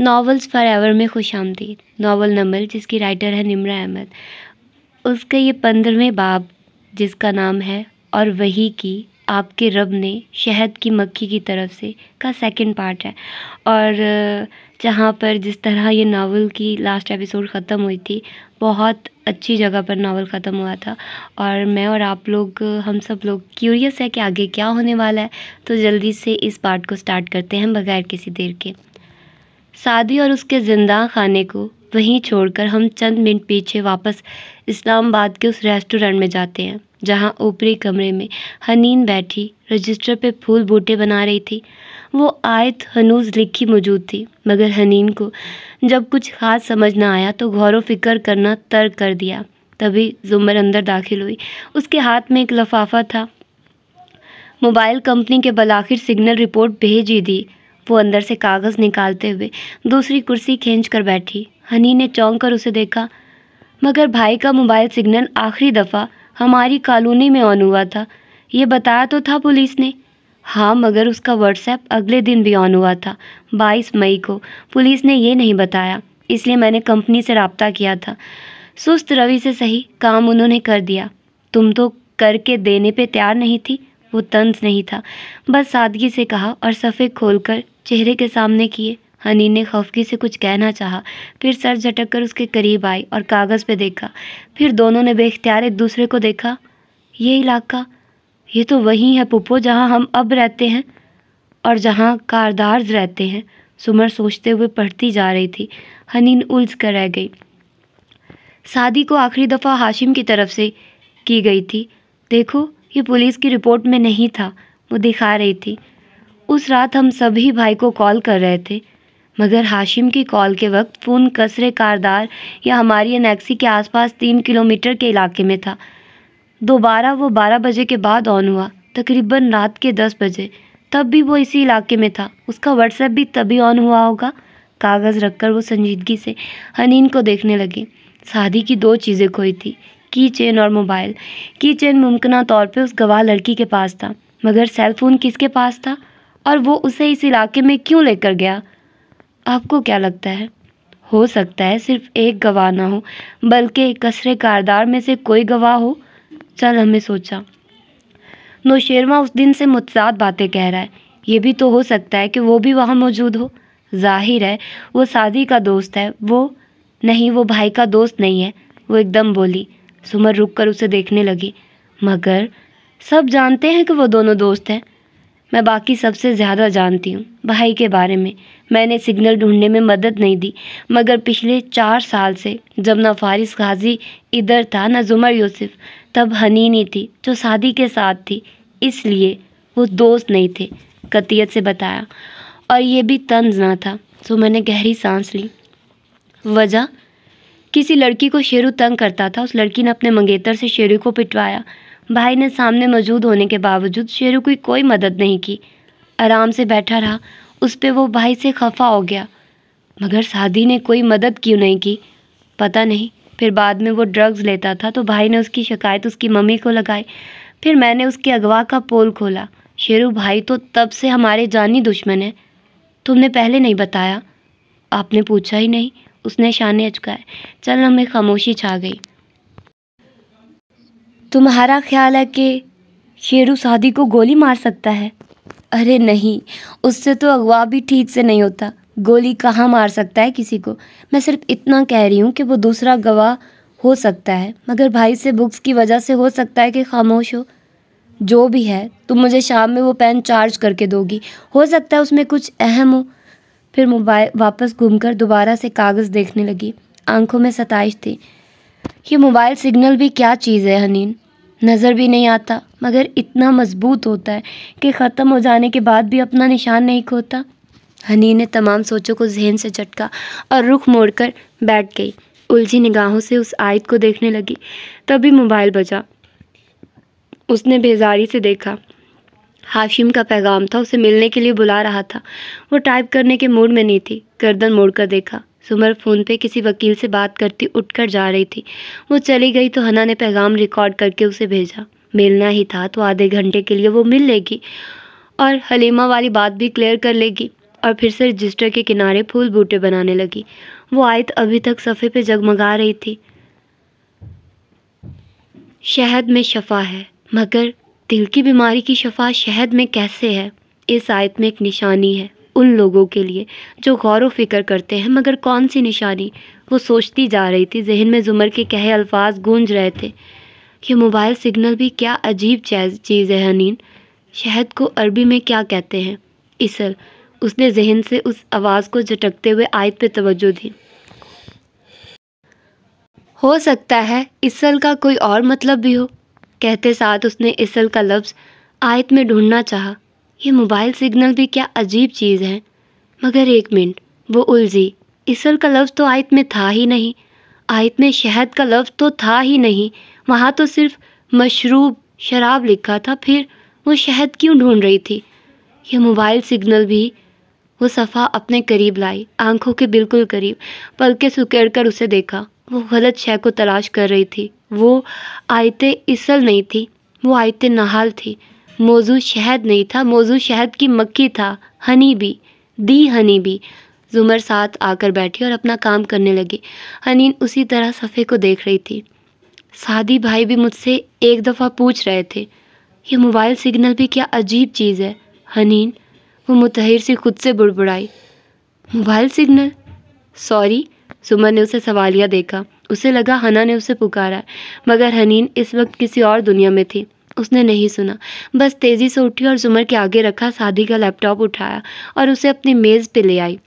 Novels for ever में खुश आमदीद नावल नमल जिसकी राइटर है निमरा अहमद उसका ये पंद्रहवें बाब जिसका नाम है और वही की आपके रब ने शहद की मक्खी की तरफ से का सेकंड पार्ट है और जहाँ पर जिस तरह ये नावल की लास्ट एपिसोड ख़त्म हुई थी बहुत अच्छी जगह पर नावल ख़त्म हुआ था और मैं और आप लोग हम सब लोग क्यूरियस है कि आगे क्या होने वाला है तो जल्दी से इस पार्ट को स्टार्ट करते हैं बगैर किसी देर के सादी और उसके जिंदा खाने को वहीं छोड़कर हम चंद मिनट पीछे वापस इस्लामाबाद के उस रेस्टोरेंट में जाते हैं जहाँ ऊपरी कमरे में हनीन बैठी रजिस्टर पे फूल बूटे बना रही थी वो आयत हनूज लिखी मौजूद थी मगर हनीन को जब कुछ खास समझ ना आया तो गौर फिक्र करना तर्क कर दिया तभी जुमर अंदर दाखिल हुई उसके हाथ में एक लफाफा था मोबाइल कंपनी के बलाखिर सिग्नल रिपोर्ट भेज ही दी वो अंदर से कागज़ निकालते हुए दूसरी कुर्सी खींच कर बैठी हनी ने चौंक कर उसे देखा मगर भाई का मोबाइल सिग्नल आखिरी दफ़ा हमारी कॉलोनी में ऑन हुआ था ये बताया तो था पुलिस ने हाँ मगर उसका व्हाट्सएप अगले दिन भी ऑन हुआ था 22 मई को पुलिस ने ये नहीं बताया इसलिए मैंने कंपनी से रबता किया था सुस्त रवि से सही काम उन्होंने कर दिया तुम तो करके देने पे तैयार नहीं थी वो तंज नहीं था बस सादगी से कहा और सफ़े खोलकर चेहरे के सामने किए हनी ने खौफगी से कुछ कहना चाहा फिर सर झटक कर उसके करीब आई और कागज़ पे देखा फिर दोनों ने बेख्तियार एक दूसरे को देखा ये इलाका ये तो वही है पुप्पो जहाँ हम अब रहते हैं और जहाँ कारदार्ज रहते हैं सुमर सोचते हुए पढ़ती जा रही थी हनीन उलझ कर रह गई शादी को आखिरी दफ़ा हाशिम की तरफ से की गई थी देखो ये पुलिस की रिपोर्ट में नहीं था वो दिखा रही थी उस रात हम सभी भाई को कॉल कर रहे थे मगर हाशिम की कॉल के वक्त फ़ोन कसरे कारदार या हमारी अनैक्सी के आसपास तीन किलोमीटर के इलाके में था दोबारा वो बारह बजे के बाद ऑन हुआ तकरीबन रात के दस बजे तब भी वो इसी इलाके में था उसका व्हाट्सएप भी तभी ऑन हुआ होगा कागज़ रखकर वो संजीदगी से हनीन को देखने लगे शादी की दो चीज़ें खोई थी की चेन और मोबाइल की चेन मुमकिन तौर पर उस गवाह लड़की के पास था मगर सेल फ़ोन किसके पास था और वो उसे इस इलाके में क्यों लेकर गया आपको क्या लगता है हो सकता है सिर्फ एक गवाह ना हो बल्कि कसरे कारदार में से कोई गवाह हो चल हमें सोचा नौशेरवा उस दिन से मुतजाद बातें कह रहा है ये भी तो हो सकता है कि वो भी वहाँ मौजूद हो जाहिर है वो शादी का दोस्त है वो नहीं वो भाई का दोस्त नहीं है वो एकदम बोली सुमर रुक कर उसे देखने लगी मगर सब जानते हैं कि वो दोनों दोस्त हैं मैं बाकी सबसे ज़्यादा जानती हूँ भाई के बारे में मैंने सिग्नल ढूंढने में मदद नहीं दी मगर पिछले चार साल से जब ना फारिस गाजी इधर था ना जुमर यूसुफ तब हनी नहीं थी जो शादी के साथ थी इसलिए वो दोस्त नहीं थे कतियत से बताया और ये भी तंज ना था तो मैंने गहरी सांस ली वजह किसी लड़की को शेरू तंग करता था उस लड़की ने अपने मंगेतर से शेरू को पिटवाया भाई ने सामने मौजूद होने के बावजूद शेरू की कोई मदद नहीं की आराम से बैठा रहा उस पर वो भाई से खफा हो गया मगर शादी ने कोई मदद क्यों नहीं की पता नहीं फिर बाद में वो ड्रग्स लेता था तो भाई ने उसकी शिकायत उसकी मम्मी को लगाई फिर मैंने उसके अगवा का पोल खोला शेरू भाई तो तब से हमारे जानी दुश्मन है तुमने पहले नहीं बताया आपने पूछा ही नहीं उसने शाने अचकाए चल हमें खामोशी छा गई तुम्हारा ख्याल है कि शेरू शादी को गोली मार सकता है अरे नहीं उससे तो अगवा भी ठीक से नहीं होता गोली कहाँ मार सकता है किसी को मैं सिर्फ इतना कह रही हूँ कि वो दूसरा गवाह हो सकता है मगर भाई से बुक्स की वजह से हो सकता है कि खामोश हो जो भी है तुम मुझे शाम में वो पेन चार्ज करके दोगी हो सकता है उसमें कुछ अहम हो फिर मोबाइल वापस घूमकर दोबारा से कागज़ देखने लगी आंखों में सताइश थी ये मोबाइल सिग्नल भी क्या चीज़ है हनीन नज़र भी नहीं आता मगर इतना मज़बूत होता है कि ख़त्म हो जाने के बाद भी अपना निशान नहीं खोता हनी ने तमाम सोचों को जहन से झटका और रुख मोड़कर बैठ गई उलझी निगाहों से उस आयत को देखने लगी तभी मोबाइल बजा उसने बेजारी से देखा हाशिम का पैगाम था उसे मिलने के लिए बुला रहा था वो टाइप करने के मूड में नहीं थी गर्दन मोड़ कर देखा सुमर फ़ोन पे किसी वकील से बात करती उठकर जा रही थी वो चली गई तो हना ने पैगाम रिकॉर्ड करके उसे भेजा मिलना ही था तो आधे घंटे के लिए वो मिल लेगी और हलीमा वाली बात भी क्लियर कर लेगी और फिर से रजिस्टर के किनारे फूल बूटे बनाने लगी वो आयत अभी तक सफ़े पे जगमगा रही थी शहद में शफा है मगर दिल की बीमारी की शफा शहद में कैसे है इस आयत में एक निशानी है उन लोगों के लिए जो गौर व फिक्र करते हैं मगर कौन सी निशानी वो सोचती जा रही थी जहन में जुमर के कहे अल्फाज गूंज रहे थे ये मोबाइल सिग्नल भी क्या अजीब चीज़ है हनीन शहद को अरबी में क्या कहते हैं इसल उसने जहन से उस आवाज़ को झटकते हुए आयत पर तवज्जो दी हो सकता है इसल का कोई और मतलब भी हो कहते साथ उसने इसल का लफ्ज़ आयत में ढूंढना चाहा ये मोबाइल सिग्नल भी क्या अजीब चीज़ है मगर एक मिनट वो उलझी इसल का लफ्ज़ तो आयत में था ही नहीं आयत में शहद का लफ्ज़ तो था ही नहीं वहाँ तो सिर्फ मशरूब शराब लिखा था फिर वो शहद क्यों ढूंढ रही थी ये मोबाइल सिग्नल भी वो सफ़ा अपने करीब लाई आंखों के बिल्कुल करीब पलके सुकेड़ कर उसे देखा वो गलत शह को तलाश कर रही थी वो आयते इसल नहीं थी वो आयते नहाल थी मौजू शहद नहीं था मौजू शहद की मक्खी था हनी भी दी हनी भी जुमर साथ आकर बैठी और अपना काम करने लगी हनीन उसी तरह सफ़े को देख रही थी सादी भाई भी मुझसे एक दफ़ा पूछ रहे थे ये मोबाइल सिग्नल भी क्या अजीब चीज़ है हनीन वो मुतहिर से खुद से बुड़बुड़ाई मोबाइल सिग्नल सॉरी जुमर ने उसे सवालिया देखा उसे लगा हना ने उसे पुकारा मगर हनीन इस वक्त किसी और दुनिया में थी उसने नहीं सुना बस तेज़ी से उठी और जुमर के आगे रखा शादी का लैपटॉप उठाया और उसे अपनी मेज़ पर ले आई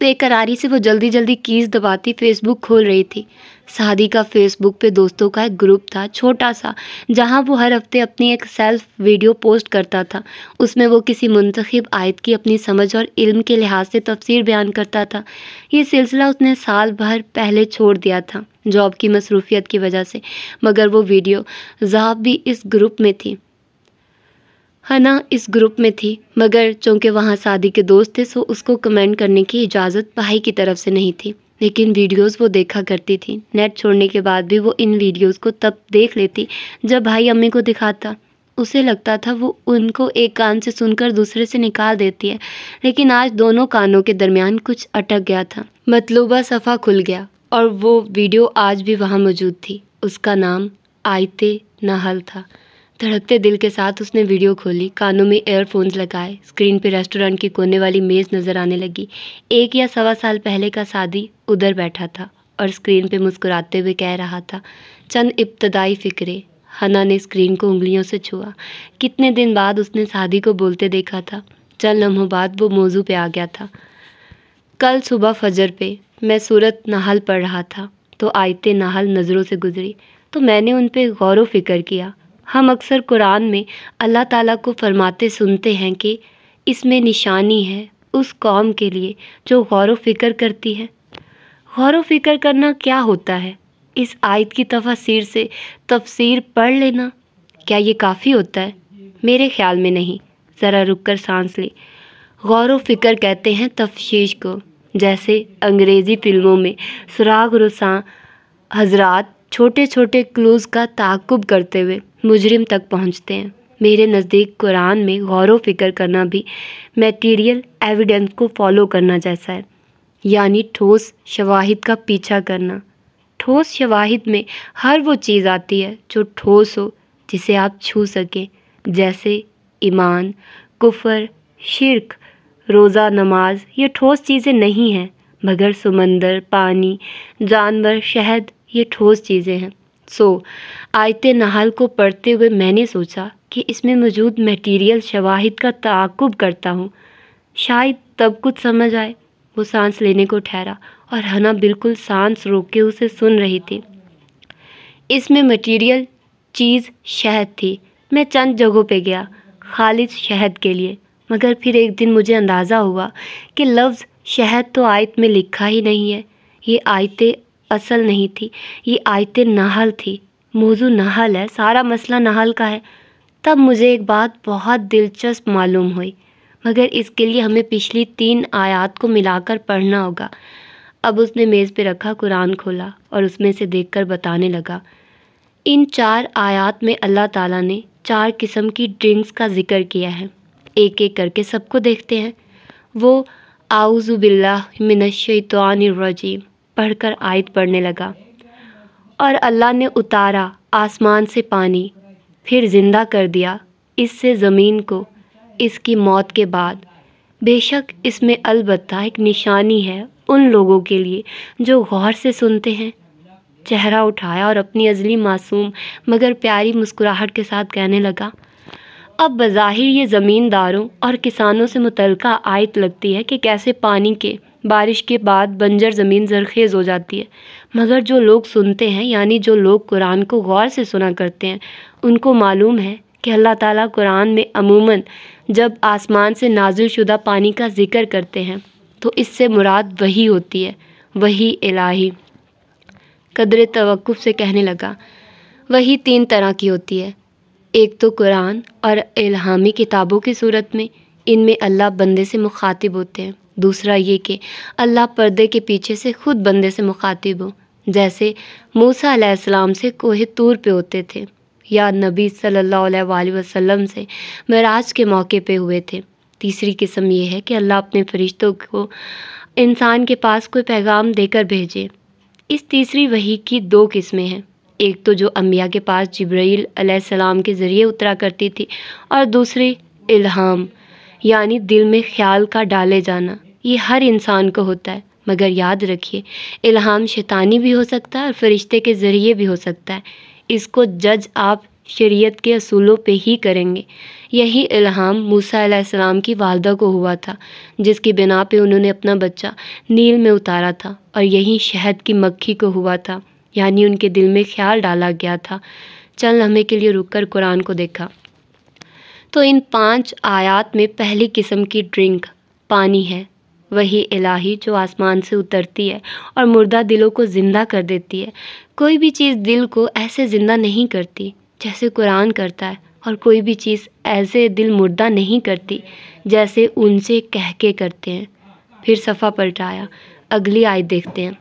बेकरारी से वो जल्दी जल्दी कीज़ दबाती फेसबुक खोल रही थी शादी का फेसबुक पे दोस्तों का एक ग्रुप था छोटा सा जहाँ वो हर हफ्ते अपनी एक सेल्फ वीडियो पोस्ट करता था उसमें वो किसी मुंतखब आयत की अपनी समझ और इल्म के लिहाज से तफसीर बयान करता था ये सिलसिला उसने साल भर पहले छोड़ दिया था जॉब की मसरूफियत की वजह से मगर वो वीडियो जहाँ भी इस ग्रुप में थी हना इस ग्रुप में थी मगर चूँकि वहाँ शादी के दोस्त थे सो तो उसको कमेंट करने की इजाज़त भाई की तरफ से नहीं थी लेकिन वीडियोस वो देखा करती थी नेट छोड़ने के बाद भी वो इन वीडियोस को तब देख लेती जब भाई अम्मी को दिखाता उसे लगता था वो उनको एक कान से सुनकर दूसरे से निकाल देती है लेकिन आज दोनों कानों के दरमियान कुछ अटक गया था मतलूबा सफ़ा खुल गया और वो वीडियो आज भी वहाँ मौजूद थी उसका नाम आयते नहल था धड़कते दिल के साथ उसने वीडियो खोली कानों में एयरफोन्स लगाए स्क्रीन पर रेस्टोरेंट की कोने वाली मेज़ नज़र आने लगी एक या सवा साल पहले का शादी उधर बैठा था और स्क्रीन पर मुस्कुराते हुए कह रहा था चंद इब्तदाई फ़िक्रे हना ने स्क्रीन को उंगलियों से छुआ कितने दिन बाद उसने शादी को बोलते देखा था चंद लम्हों बाद वो मौजू पे आ गया था कल सुबह फजर पे मैं सूरत नाहल पढ़ रहा था तो आयते नाहल नज़रों से गुजरी तो मैंने उन पर गौर व फिक्र किया हम अक्सर कुरान में अल्लाह ताला को फरमाते सुनते हैं कि इसमें निशानी है उस कौम के लिए जो गौर फ़िक्र करती है गौर फ़िक्र करना क्या होता है इस आयत की तफसीर से तफसीर पढ़ लेना क्या ये काफ़ी होता है मेरे ख्याल में नहीं ज़रा रुक कर सांस ले गौर फ़िक्र कहते हैं तफशीश को जैसे अंग्रेज़ी फ़िल्मों में सुराग रसा हजरात छोटे छोटे क्लूज़ का ताकुब करते हुए मुजरिम तक पहुँचते हैं मेरे नज़दीक कुरान में गौर व फिक्र करना भी मेटीरियल एविडेंस को फॉलो करना जैसा है यानी ठोस शवाहिद का पीछा करना ठोस शवाहिद में हर वो चीज़ आती है जो ठोस हो जिसे आप छू सकें जैसे ईमान कुफर शिरक रोज़ा नमाज ये ठोस चीज़ें नहीं हैं मगर समंदर पानी जानवर शहद ये ठोस चीज़ें हैं सो आयत नहाल को पढ़ते हुए मैंने सोचा कि इसमें मौजूद मटेरियल शवाहिद का तक़ुब करता हूँ शायद तब कुछ समझ आए वो सांस लेने को ठहरा और हना बिल्कुल सांस रोक के उसे सुन रही थी इसमें मटेरियल चीज़ शहद थी मैं चंद जगहों पे गया खालिद शहद के लिए मगर फिर एक दिन मुझे अंदाज़ा हुआ कि लफ्ज़ शहद तो आयत में लिखा ही नहीं है ये आयत असल नहीं थी ये आयत नाहल थी मौजू नाहल है सारा मसला नाहल का है तब मुझे एक बात बहुत दिलचस्प मालूम हुई मगर इसके लिए हमें पिछली तीन आयात को मिलाकर पढ़ना होगा अब उसने मेज़ पे रखा कुरान खोला और उसमें से देखकर बताने लगा इन चार आयात में अल्लाह ताला ने चार किस्म की ड्रिंक्स का ज़िक्र किया है एक एक करके सबको देखते हैं वो आउज़ुबिल्लामिनशैतवानरजीम पढ़कर आयत पढ़ने लगा और अल्लाह ने उतारा आसमान से पानी फिर ज़िंदा कर दिया इससे ज़मीन को इसकी मौत के बाद बेशक इसमें अलबत् एक निशानी है उन लोगों के लिए जो गौर से सुनते हैं चेहरा उठाया और अपनी अजली मासूम मगर प्यारी मुस्कुराहट के साथ कहने लगा अब बज़ाहिर ये ज़मींदारों और किसानों से मुतलका आयत लगती है कि कैसे पानी के बारिश के बाद बंजर ज़मीन ज़रख़ेज़ हो जाती है मगर जो लोग सुनते हैं यानी जो लोग कुरान को गौर से सुना करते हैं उनको मालूम है कि अल्लाह ताला कुरान में अमूमन जब आसमान से नाजुलशुदा पानी का ज़िक्र करते हैं तो इससे मुराद वही होती है वही इलाही कदर तवक़ से कहने लगा वही तीन तरह की होती है एक तो कुरान और इल्हामी किताबों की सूरत में इनमें अल्लाह बंदे से मुखातिब होते हैं दूसरा ये कि अल्लाह पर्दे के पीछे से ख़ुद बंदे से मुखातिब हो जैसे मूसा अलैहिस्सलाम से कोहे तूर पे होते थे या नबी सल्लल्लाहु अलैहि वसल्लम से मराज के मौके पे हुए थे तीसरी किस्म यह है कि अल्लाह अपने फरिश्तों को इंसान के पास कोई पैगाम देकर भेजे इस तीसरी वही की दो किस्में हैं एक तो जो अम्बिया के पास जब्राइल अलैहिस्सलाम के ज़रिए उतरा करती थी और दूसरी इल्हाम यानी दिल में ख्याल का डाले जाना ये हर इंसान को होता है मगर याद रखिए इल्हाम शैतानी भी हो सकता है और फरिश्ते के ज़रिए भी हो सकता है इसको जज आप शरीयत के असूलों पे ही करेंगे यही इल्हाम मूसा अलैहिस्सलाम की वालदा को हुआ था जिसकी बिना पे उन्होंने अपना बच्चा नील में उतारा था और यही शहद की मक्खी को हुआ था यानी उनके दिल में ख्याल डाला गया था चल लम्हे के लिए रुककर कुरान को देखा तो इन पांच आयात में पहली किस्म की ड्रिंक पानी है वही इलाही जो आसमान से उतरती है और मुर्दा दिलों को ज़िंदा कर देती है कोई भी चीज़ दिल को ऐसे ज़िंदा नहीं करती जैसे कुरान करता है और कोई भी चीज़ ऐसे दिल मुर्दा नहीं करती जैसे उनसे कह के करते हैं फिर सफ़ा पलटाया अगली आय देखते हैं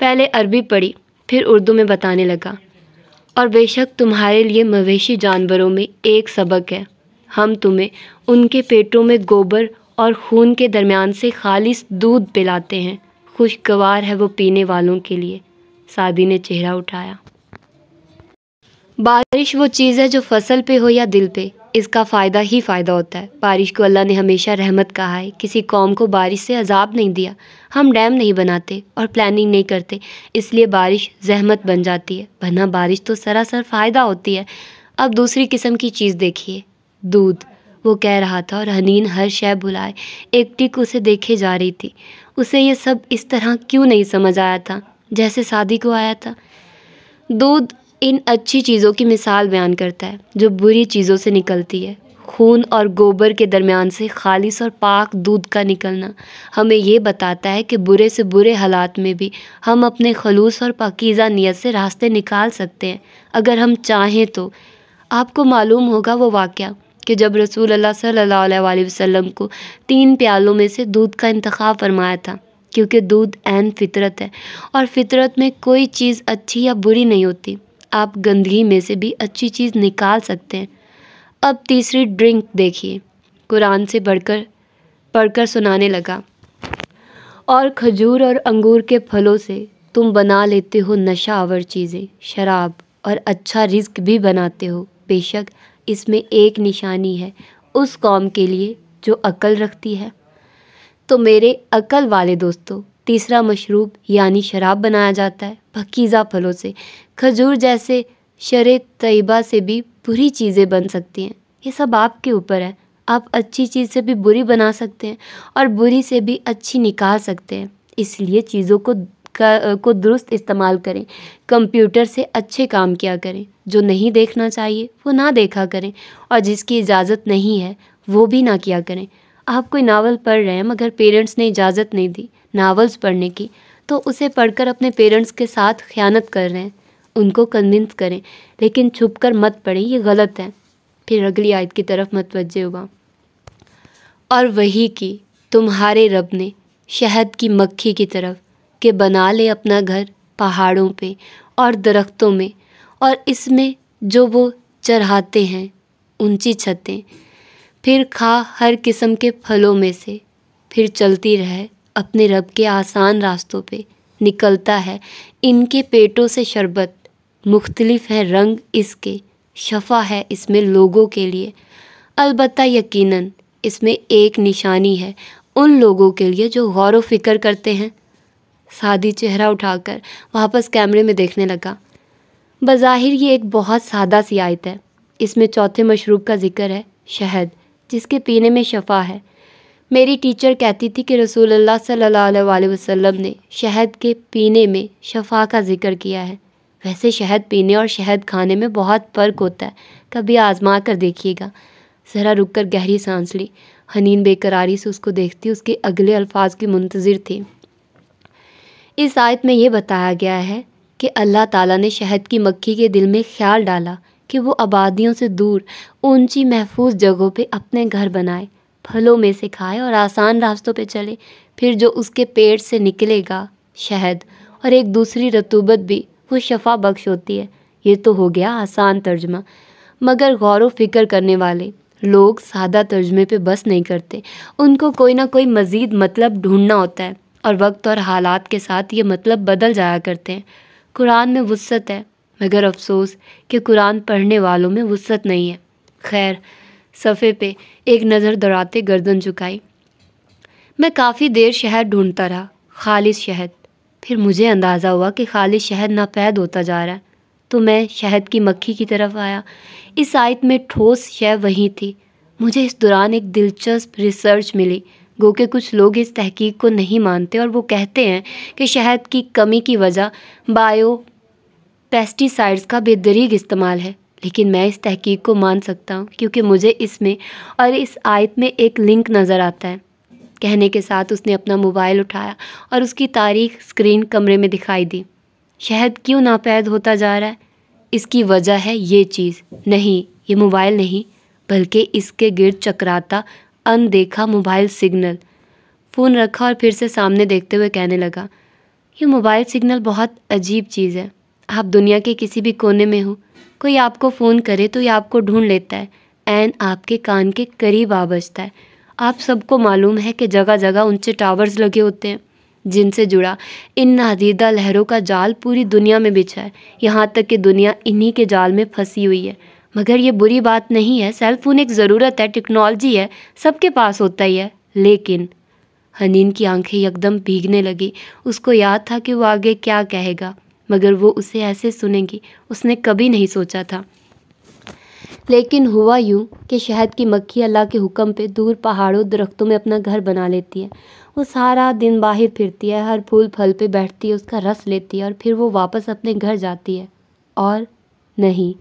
पहले अरबी पढ़ी फिर उर्दू में बताने लगा और बेशक तुम्हारे लिए मवेशी जानवरों में एक सबक है हम तुम्हें उनके पेटों में गोबर और खून के दरमियान से खालिस दूध पिलाते हैं खुशगवार है वो पीने वालों के लिए सादी ने चेहरा उठाया बारिश वो चीज़ है जो फसल पे हो या दिल पे इसका फ़ायदा ही फ़ायदा होता है बारिश को अल्लाह ने हमेशा रहमत कहा है किसी कौम को बारिश से अजाब नहीं दिया हम डैम नहीं बनाते और प्लानिंग नहीं करते इसलिए बारिश जहमत बन जाती है वरना बारिश तो सरासर फ़ायदा होती है अब दूसरी किस्म की चीज़ देखिए दूध वो कह रहा था और हनीन हर शय भुलाए टिक उसे देखे जा रही थी उसे ये सब इस तरह क्यों नहीं समझ आया था जैसे शादी को आया था दूध इन अच्छी चीज़ों की मिसाल बयान करता है जो बुरी चीज़ों से निकलती है खून और गोबर के दरमियान से खालिश और पाक दूध का निकलना हमें यह बताता है कि बुरे से बुरे हालात में भी हम अपने खलूस और पाकिज़ा नीयत से रास्ते निकाल सकते हैं अगर हम चाहें तो आपको मालूम होगा वो वाक़ कि जब रसूल अल्लाह सल्लल्लाहु अलैहि वसल्लम को तीन प्यालों में से दूध का इंतखा फरमाया था क्योंकि दूध एन फितरत है और फितरत में कोई चीज़ अच्छी या बुरी नहीं होती आप गंदगी में से भी अच्छी चीज़ निकाल सकते हैं अब तीसरी ड्रिंक देखिए कुरान से बढ़कर पढ़कर सुनाने लगा और खजूर और अंगूर के फलों से तुम बना लेते हो नशा आवर चीज़ें शराब और अच्छा रिस्क भी बनाते हो बेशक इसमें एक निशानी है उस कौम के लिए जो अक़ल रखती है तो मेरे अकल वाले दोस्तों तीसरा मशरूब यानी शराब बनाया जाता है भकीज़ा फलों से खजूर जैसे शर तयबा से भी बुरी चीज़ें बन सकती हैं ये सब आपके ऊपर है आप अच्छी चीज़ से भी बुरी बना सकते हैं और बुरी से भी अच्छी निकाल सकते हैं इसलिए चीज़ों को का को दुरुस्त इस्तेमाल करें कंप्यूटर से अच्छे काम किया करें जो नहीं देखना चाहिए वो ना देखा करें और जिसकी इजाज़त नहीं है वो भी ना किया करें आप कोई नावल पढ़ रहे हैं मगर पेरेंट्स ने इजाज़त नहीं दी नावल्स पढ़ने की तो उसे पढ़कर अपने पेरेंट्स के साथ ख़यानत कर रहे हैं उनको कन्विंस करें लेकिन छुप कर मत पढ़ें ये गलत है फिर अगली आयत की तरफ मतवजह हुआ और वही की तुम्हारे रब ने शहद की मक्खी की तरफ के बना ले अपना घर पहाड़ों पे और दरख्तों में और इसमें जो वो चढ़ाते हैं ऊंची छतें फिर खा हर किस्म के फलों में से फिर चलती रहे अपने रब के आसान रास्तों पे निकलता है इनके पेटों से शरबत मुख्तलिफ है रंग इसके शफा है इसमें लोगों के लिए अलबत् यकीनन इसमें एक निशानी है उन लोगों के लिए जो गौर व फिक्र करते हैं सादी चेहरा उठाकर वापस कैमरे में देखने लगा बज़ाहिर ये एक बहुत सादा सी आयत है इसमें चौथे मशरूब का जिक्र है शहद जिसके पीने में शफा है मेरी टीचर कहती थी कि रसूल सल्लल्लाहु अलैहि वसल्लम ने शहद के पीने में शफा का जिक्र किया है वैसे शहद पीने और शहद खाने में बहुत फ़र्क होता है कभी आजमा कर देखिएगा ज़रा रुक कर गहरी सांस ली हनीन बेकरारी से उसको देखती उसके अगले अल्फाज की मुंतज़र थी इस आयत में ये बताया गया है कि अल्लाह ताला ने शहद की मक्खी के दिल में ख्याल डाला कि वो आबादियों से दूर ऊंची महफूज जगहों पे अपने घर बनाए फलों में से खाए और आसान रास्तों पे चले फिर जो उसके पेट से निकलेगा शहद और एक दूसरी रतूबत भी वो शफा बख्श होती है ये तो हो गया आसान तर्जमा मगर गौर व फिक्र करने वाले लोग सादा तर्जमे पे बस नहीं करते उनको कोई ना कोई मज़ीद मतलब ढूंढना होता है और वक्त और हालात के साथ ये मतलब बदल जाया करते हैं कुरान में वसत है मगर अफसोस कि कुरान पढ़ने वालों में वसत नहीं है खैर सफ़े पे एक नज़र दौड़ाते गर्दन झुकाई मैं काफ़ी देर शहद ढूंढता रहा खालिश शहद फिर मुझे अंदाज़ा हुआ कि खालिश शहद नापैद होता जा रहा है तो मैं शहद की मक्खी की तरफ आया इस आयत में ठोस शह वहीं थी मुझे इस दौरान एक दिलचस्प रिसर्च मिली गो के कुछ लोग इस तहकीक को नहीं मानते और वो कहते हैं कि शहद की कमी की वजह बायो पेस्टिसाइड्स का बेदरीग इस्तेमाल है लेकिन मैं इस तहकीक को मान सकता हूँ क्योंकि मुझे इसमें और इस आयत में एक लिंक नज़र आता है कहने के साथ उसने अपना मोबाइल उठाया और उसकी तारीख स्क्रीन कमरे में दिखाई दी शहद क्यों नापैद होता जा रहा है इसकी वजह है ये चीज़ नहीं ये मोबाइल नहीं बल्कि इसके गिर चकराता अनदेखा मोबाइल सिग्नल फ़ोन रखा और फिर से सामने देखते हुए कहने लगा ये मोबाइल सिग्नल बहुत अजीब चीज़ है आप दुनिया के किसी भी कोने में हो कोई आपको फ़ोन करे तो ये आपको ढूंढ लेता है एन आपके कान के करीब आ बजता है आप सबको मालूम है कि जगह जगह उनसे टावर्स लगे होते हैं जिनसे जुड़ा इन नादीदा लहरों का जाल पूरी दुनिया में बिछा है यहाँ तक कि दुनिया इन्हीं के जाल में फंसी हुई है मगर ये बुरी बात नहीं है सेल फ़ोन एक ज़रूरत है टेक्नोलॉजी है सबके पास होता ही है लेकिन हनीन की आंखें एकदम भीगने लगी उसको याद था कि वो आगे क्या कहेगा मगर वो उसे ऐसे सुनेगी उसने कभी नहीं सोचा था लेकिन हुआ यूँ कि शहद की मक्खी अल्लाह के हुक्म पे दूर पहाड़ों दरख्तों में अपना घर बना लेती है वो सारा दिन बाहर फिरती है हर फूल फल पे बैठती है उसका रस लेती है और फिर वो वापस अपने घर जाती है और नहीं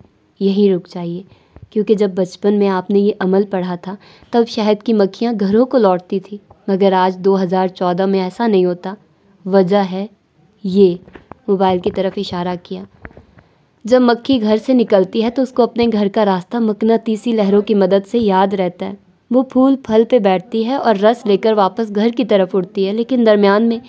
यहीं रुक जाइए क्योंकि जब बचपन में आपने ये अमल पढ़ा था तब शहद की मक्खियाँ घरों को लौटती थी मगर आज 2014 में ऐसा नहीं होता वजह है ये मोबाइल की तरफ इशारा किया जब मक्खी घर से निकलती है तो उसको अपने घर का रास्ता मकनातीसी लहरों की मदद से याद रहता है वो फूल फल पे बैठती है और रस लेकर वापस घर की तरफ उड़ती है लेकिन दरमियान में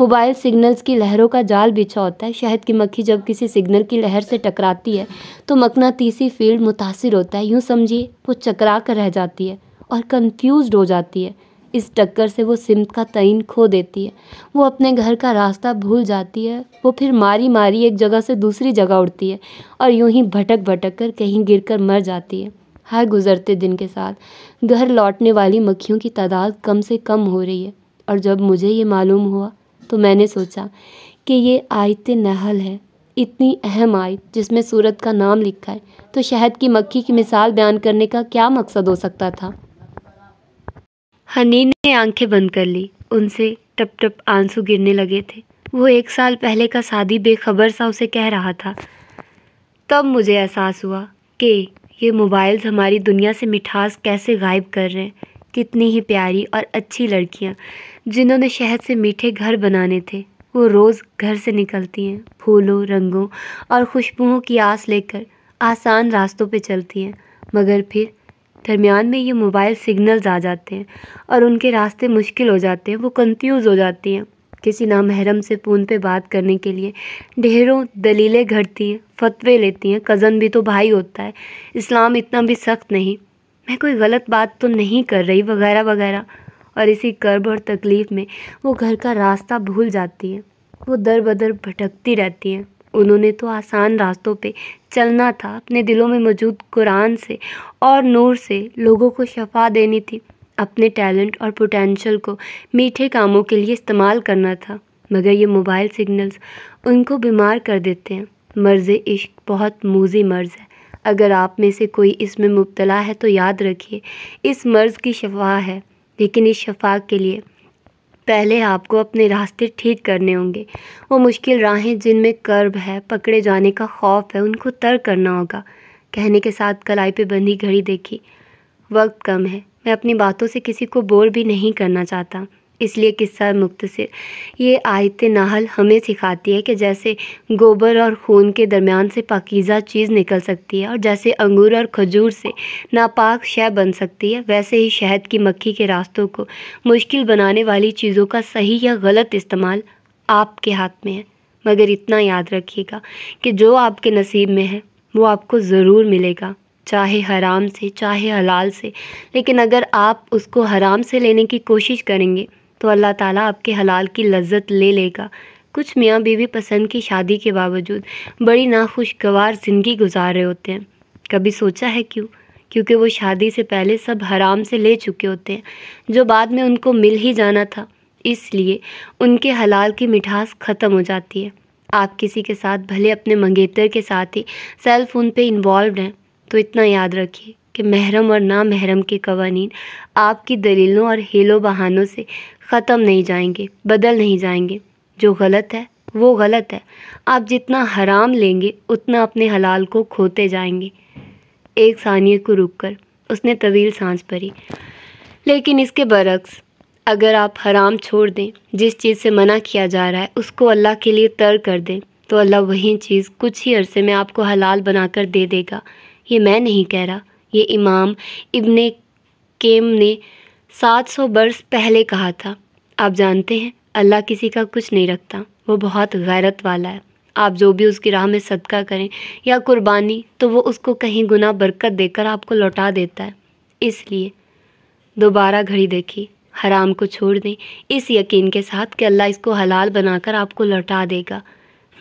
मोबाइल सिग्नल्स की लहरों का जाल बिछा होता है शहद की मक्खी जब किसी सिग्नल की लहर से टकराती है तो मकना तीसी फील्ड मुतासर होता है यूँ समझिए वो चकरा कर रह जाती है और कंफ्यूज हो जाती है इस टक्कर से वो सिमत का तयन खो देती है वो अपने घर का रास्ता भूल जाती है वो फिर मारी मारी एक जगह से दूसरी जगह उड़ती है और यूं ही भटक भटक कर कहीं गिर कर मर जाती है हर गुज़रते दिन के साथ घर लौटने वाली मक्खियों की तादाद कम से कम हो रही है और जब मुझे ये मालूम हुआ तो मैंने सोचा कि ये आयत नहल है इतनी अहम आयत जिसमें सूरत का नाम लिखा है तो शहद की मक्खी की मिसाल बयान करने का क्या मकसद हो सकता था हनी ने आंखें बंद कर ली उनसे टप टप आंसू गिरने लगे थे वो एक साल पहले का शादी बेखबर सा उसे कह रहा था तब मुझे एहसास हुआ कि ये मोबाइल्स हमारी दुनिया से मिठास कैसे गायब कर रहे हैं कितनी ही प्यारी और अच्छी लड़कियाँ जिन्होंने शहद से मीठे घर बनाने थे वो रोज़ घर से निकलती हैं फूलों रंगों और खुशबुओं की आस लेकर आसान रास्तों पे चलती हैं मगर फिर दरमियान में ये मोबाइल सिग्नल्स आ जाते हैं और उनके रास्ते मुश्किल हो जाते हैं वो कंफ्यूज हो जाती हैं किसी नामहरम से फ़ोन पे बात करने के लिए ढेरों दलीलें घड़ती हैं फतवे लेती हैं कज़न भी तो भाई होता है इस्लाम इतना भी सख्त नहीं मैं कोई गलत बात तो नहीं कर रही वगैरह वगैरह और इसी कर्ब और तकलीफ़ में वो घर का रास्ता भूल जाती है वो दर बदर भटकती रहती हैं उन्होंने तो आसान रास्तों पे चलना था अपने दिलों में मौजूद कुरान से और नूर से लोगों को शफा देनी थी अपने टैलेंट और पोटेंशल को मीठे कामों के लिए इस्तेमाल करना था मगर ये मोबाइल सिग्नल्स उनको बीमार कर देते हैं मर्ज़ इश्क बहुत मोजी मर्ज़ है अगर आप में से कोई इसमें मुबतला है तो याद रखिए इस मर्ज़ की शफा है लेकिन इस शफा के लिए पहले आपको अपने रास्ते ठीक करने होंगे वो मुश्किल राहें जिनमें कर्ब है पकड़े जाने का खौफ है उनको तर करना होगा कहने के साथ कलाई पे बंधी घड़ी देखी वक्त कम है मैं अपनी बातों से किसी को बोर भी नहीं करना चाहता इसलिए किस्सा मुख्तसर ये आयत नाहल हमें सिखाती है कि जैसे गोबर और खून के दरमियान से पाकिज़ा चीज़ निकल सकती है और जैसे अंगूर और खजूर से नापाक शह बन सकती है वैसे ही शहद की मक्खी के रास्तों को मुश्किल बनाने वाली चीज़ों का सही या गलत इस्तेमाल आपके हाथ में है मगर इतना याद रखिएगा कि जो आपके नसीब में है वो आपको ज़रूर मिलेगा चाहे हराम से चाहे हलाल से लेकिन अगर आप उसको हराम से लेने की कोशिश करेंगे तो अल्लाह ताला आपके हलाल की लज्जत ले लेगा कुछ मियाँ बीवी पसंद की शादी के बावजूद बड़ी नाखुशगवार ज़िंदगी गुजार रहे होते हैं कभी सोचा है क्यों क्योंकि वो शादी से पहले सब हराम से ले चुके होते हैं जो बाद में उनको मिल ही जाना था इसलिए उनके हलाल की मिठास ख़त्म हो जाती है आप किसी के साथ भले अपने मंगेतर के साथ ही सेल फ़ोन पर इन्वॉल्व हैं तो इतना याद रखिए कि महरम और ना महरम के कवानी आपकी दलीलों और हेलो बहानों से ख़त्म नहीं जाएंगे बदल नहीं जाएंगे जो गलत है वो गलत है आप जितना हराम लेंगे उतना अपने हलाल को खोते जाएंगे एक सानिए को रुक कर उसने तवील सांस भरी लेकिन इसके बरक्स अगर आप हराम छोड़ दें जिस चीज़ से मना किया जा रहा है उसको अल्लाह के लिए तर कर दें तो अल्लाह वही चीज़ कुछ ही अरसे में आपको हलाल बनाकर दे देगा ये मैं नहीं कह रहा ये इमाम इब्न केम ने 700 बरस पहले कहा था आप जानते हैं अल्लाह किसी का कुछ नहीं रखता वो बहुत गैरत वाला है आप जो भी उसकी राह में सदका करें या कुर्बानी तो वो उसको कहीं गुना बरकत देकर आपको लौटा देता है इसलिए दोबारा घड़ी देखी हराम को छोड़ दें इस यकीन के साथ कि अल्लाह इसको हलाल बनाकर आपको लौटा देगा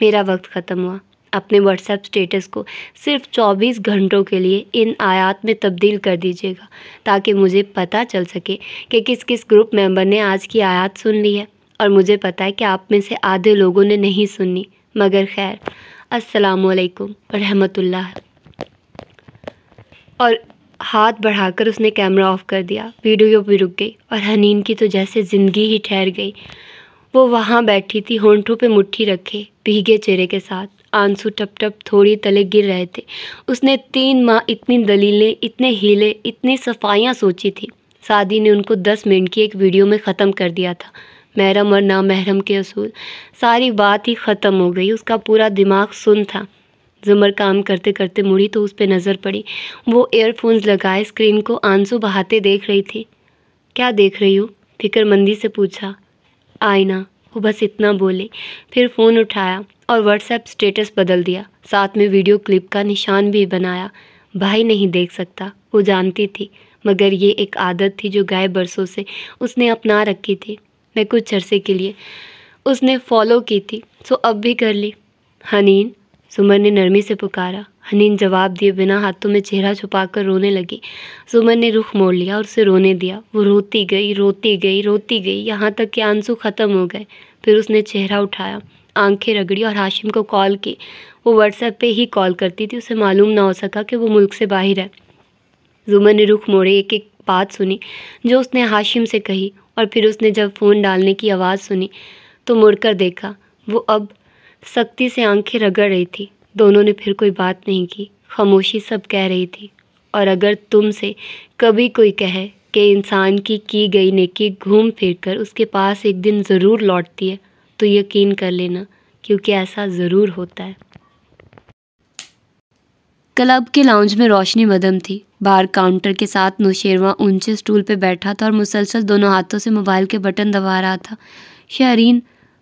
मेरा वक्त ख़त्म हुआ अपने व्हाट्सएप स्टेटस को सिर्फ 24 घंटों के लिए इन आयात में तब्दील कर दीजिएगा ताकि मुझे पता चल सके कि किस किस ग्रुप मेंबर ने आज की आयात सुन ली है और मुझे पता है कि आप में से आधे लोगों ने नहीं सुनी मगर खैर असलकम रहमतुल्लाह और हाथ बढ़ाकर उसने कैमरा ऑफ कर दिया वीडियो भी रुक गई और हनीन की तो जैसे ज़िंदगी ही ठहर गई वो वहाँ बैठी थी होंठों पे मुट्ठी रखे भीगे चेहरे के साथ आंसू टप टप थोड़ी तले गिर रहे थे उसने तीन माह इतनी दलीलें इतने हीले इतनी सफाइयाँ सोची थी सादी ने उनको दस मिनट की एक वीडियो में ख़त्म कर दिया था महरम और नामहरम के असूल सारी बात ही ख़त्म हो गई उसका पूरा दिमाग सुन था जुमर काम करते करते मुड़ी तो उस पर नज़र पड़ी वो एयरफोन्स लगाए स्क्रीन को आंसू बहाते देख रही थी क्या देख रही हूँ फिक्रमंदी से पूछा आईना वो बस इतना बोले फिर फ़ोन उठाया और व्हाट्सएप स्टेटस बदल दिया साथ में वीडियो क्लिप का निशान भी बनाया भाई नहीं देख सकता वो जानती थी मगर ये एक आदत थी जो गाय बरसों से उसने अपना रखी थी मैं कुछ अरसे के लिए उसने फॉलो की थी सो अब भी कर ली हनीन सुमन ने नरमी से पुकारा हनीन जवाब दिए बिना हाथों में चेहरा छुपाकर रोने लगी सुमन ने रुख मोड़ लिया और उसे रोने दिया वो रोती गई रोती गई रोती गई यहाँ तक कि आंसू ख़त्म हो गए फिर उसने चेहरा उठाया आंखें रगड़ी और हाशिम को कॉल की वो व्हाट्सएप पे ही कॉल करती थी उसे मालूम ना हो सका कि वो मुल्क से बाहर है जुमा ने रुख मोड़े एक एक बात सुनी जो उसने हाशिम से कही और फिर उसने जब फ़ोन डालने की आवाज़ सुनी तो मुड़कर देखा वो अब सख्ती से आंखें रगड़ रही थी दोनों ने फिर कोई बात नहीं की खामोशी सब कह रही थी और अगर तुमसे कभी कोई कहे कि इंसान की की गई नेकी घूम फिर कर उसके पास एक दिन ज़रूर लौटती है तो यकीन कर लेना क्योंकि ऐसा ज़रूर होता है क्लब के लाउंज में रोशनी मदम थी बाहर काउंटर के साथ नौशेरवा ऊंचे स्टूल पर बैठा था और मुसलसल दोनों हाथों से मोबाइल के बटन दबा रहा था शहरीन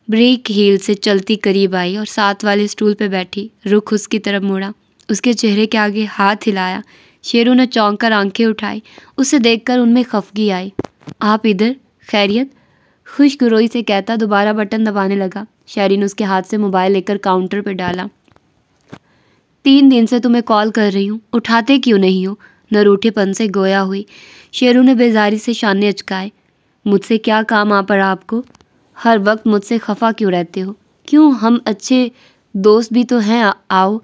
ब्रेक हील से चलती करीब आई और साथ वाले स्टूल पर बैठी रुख उसकी तरफ मुड़ा उसके चेहरे के आगे हाथ हिलाया शेरू ने चौंक कर आंखें उठाई उसे देखकर उनमें खफगी आई आप इधर खैरियत गुरोई से कहता दोबारा बटन दबाने लगा ने उसके हाथ से मोबाइल लेकर काउंटर पर डाला तीन दिन से तुम्हें कॉल कर रही हूँ उठाते क्यों नहीं हो नरूठेपन से गोया हुई शेरू ने बेजारी से शान अचकाए मुझसे क्या काम आ पड़ा आपको हर वक्त मुझसे खफा क्यों रहते हो क्यों हम अच्छे दोस्त भी तो हैं आओ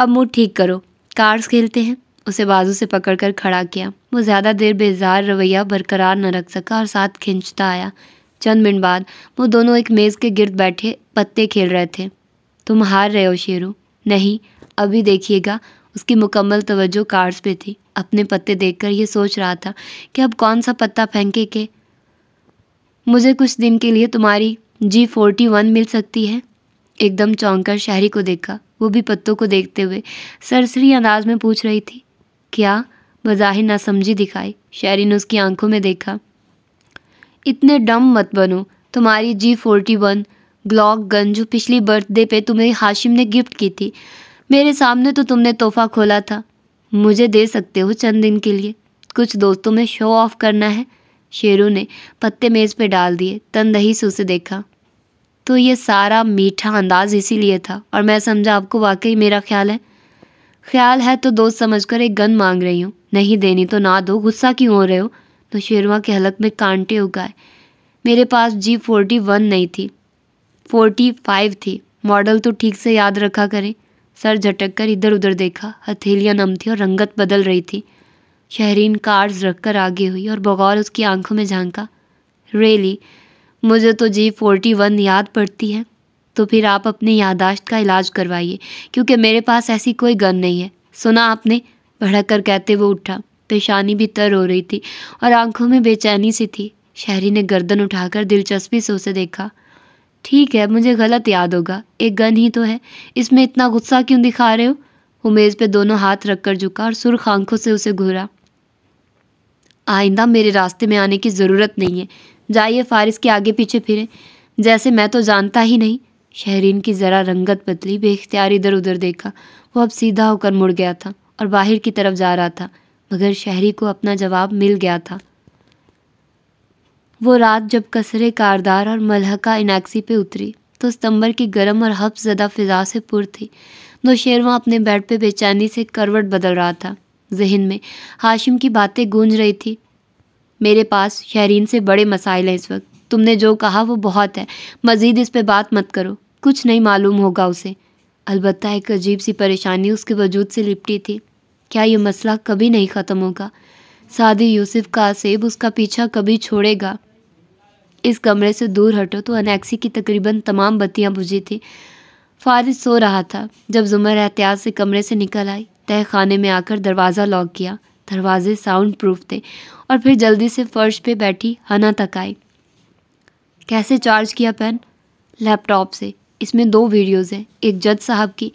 अब मुँह ठीक करो कार्ड्स खेलते हैं उसे बाजू से पकड़कर खड़ा किया वो ज़्यादा देर बेजार रवैया बरकरार न रख सका और साथ खींचता आया चंद मिनट बाद वो दोनों एक मेज़ के गिरद बैठे पत्ते खेल रहे थे तुम हार रहे हो शेरू नहीं अभी देखिएगा उसकी मुकम्मल तवज्जो कार्ड्स पे थी अपने पत्ते देखकर ये सोच रहा था कि अब कौन सा पत्ता फेंके के मुझे कुछ दिन के लिए तुम्हारी जी फोर्टी वन मिल सकती है एकदम चौंक कर शहरी को देखा वो भी पत्तों को देखते हुए सरसरी अंदाज में पूछ रही थी क्या बज़ाहिर ना समझी दिखाई शहरी ने उसकी आंखों में देखा इतने डम मत बनो तुम्हारी G forty one Glock gun जो पिछली बर्थडे पे तुम्हें हाशिम ने गिफ्ट की थी मेरे सामने तो तुमने तोहफा खोला था मुझे दे सकते हो चंद दिन के लिए कुछ दोस्तों में शो ऑफ करना है शेरू ने पत्ते मेज़ पे डाल दिए तनदही से उसे देखा तो ये सारा मीठा अंदाज इसीलिए था और मैं समझा आपको वाकई मेरा ख्याल है ख्याल है तो दोस्त समझकर एक गन मांग रही हूँ नहीं देनी तो ना दो गुस्सा क्यों हो रहे हो तो शेरवा के हलक में कांटे उगाए मेरे पास जी फोर्टी वन नहीं थी फोर्टी फाइव थी मॉडल तो ठीक से याद रखा करें सर झटक कर इधर उधर देखा हथेलियाँ नम थी और रंगत बदल रही थी शहरीन कार्ड्स कर आगे हुई और बगौर उसकी आंखों में झांका रेली मुझे तो जी फोर्टी वन याद पड़ती है तो फिर आप अपने यादाश्त का इलाज करवाइए क्योंकि मेरे पास ऐसी कोई गन नहीं है सुना आपने भड़क कर कहते वो उठा पेशानी भी तर हो रही थी और आंखों में बेचैनी सी थी शहरी ने गर्दन उठाकर दिलचस्पी से उसे देखा ठीक है मुझे गलत याद होगा एक गन ही तो है इसमें इतना गुस्सा क्यों दिखा रहे हो वो मेज़ पे दोनों हाथ रखकर झुका और सुर्ख आंखों से उसे घूरा आइंदा मेरे रास्ते में आने की ज़रूरत नहीं है जाइए फारिस के आगे पीछे फिरें जैसे मैं तो जानता ही नहीं शहरीन की ज़रा रंगत बदली बेख्तियार इधर उधर देखा वो अब सीधा होकर मुड़ गया था और बाहर की तरफ जा रहा था मगर शहरी को अपना जवाब मिल गया था वो रात जब कसरे कारदार और मलहका इनाक्सी पे उतरी तो सितंबर की गर्म और हफ ज़दा फिजा से पुर थी दो शेरवा अपने बेड पे बेचैनी से करवट बदल रहा था जहन में हाशिम की बातें गूंज रही थी मेरे पास शहरीन से बड़े मसाइल हैं इस वक्त तुमने जो कहा वो बहुत है मज़ीद इस पर बात मत करो कुछ नहीं मालूम होगा उसे अलबत् एक अजीब सी परेशानी उसके वजूद से लिपटी थी क्या ये मसला कभी नहीं ख़त्म होगा सादी यूसुफ का आसेब उसका पीछा कभी छोड़ेगा इस कमरे से दूर हटो तो अनैक्सी की तकरीबन तमाम बत्तियां बुझी थी फारिज सो रहा था जब जुमर एहतियात से कमरे से निकल आई तह खाने में आकर दरवाज़ा लॉक किया दरवाजे साउंड प्रूफ थे और फिर जल्दी से फर्श पे बैठी हना तक आई कैसे चार्ज किया पेन लैपटॉप से इसमें दो वीडियोस हैं एक जज साहब की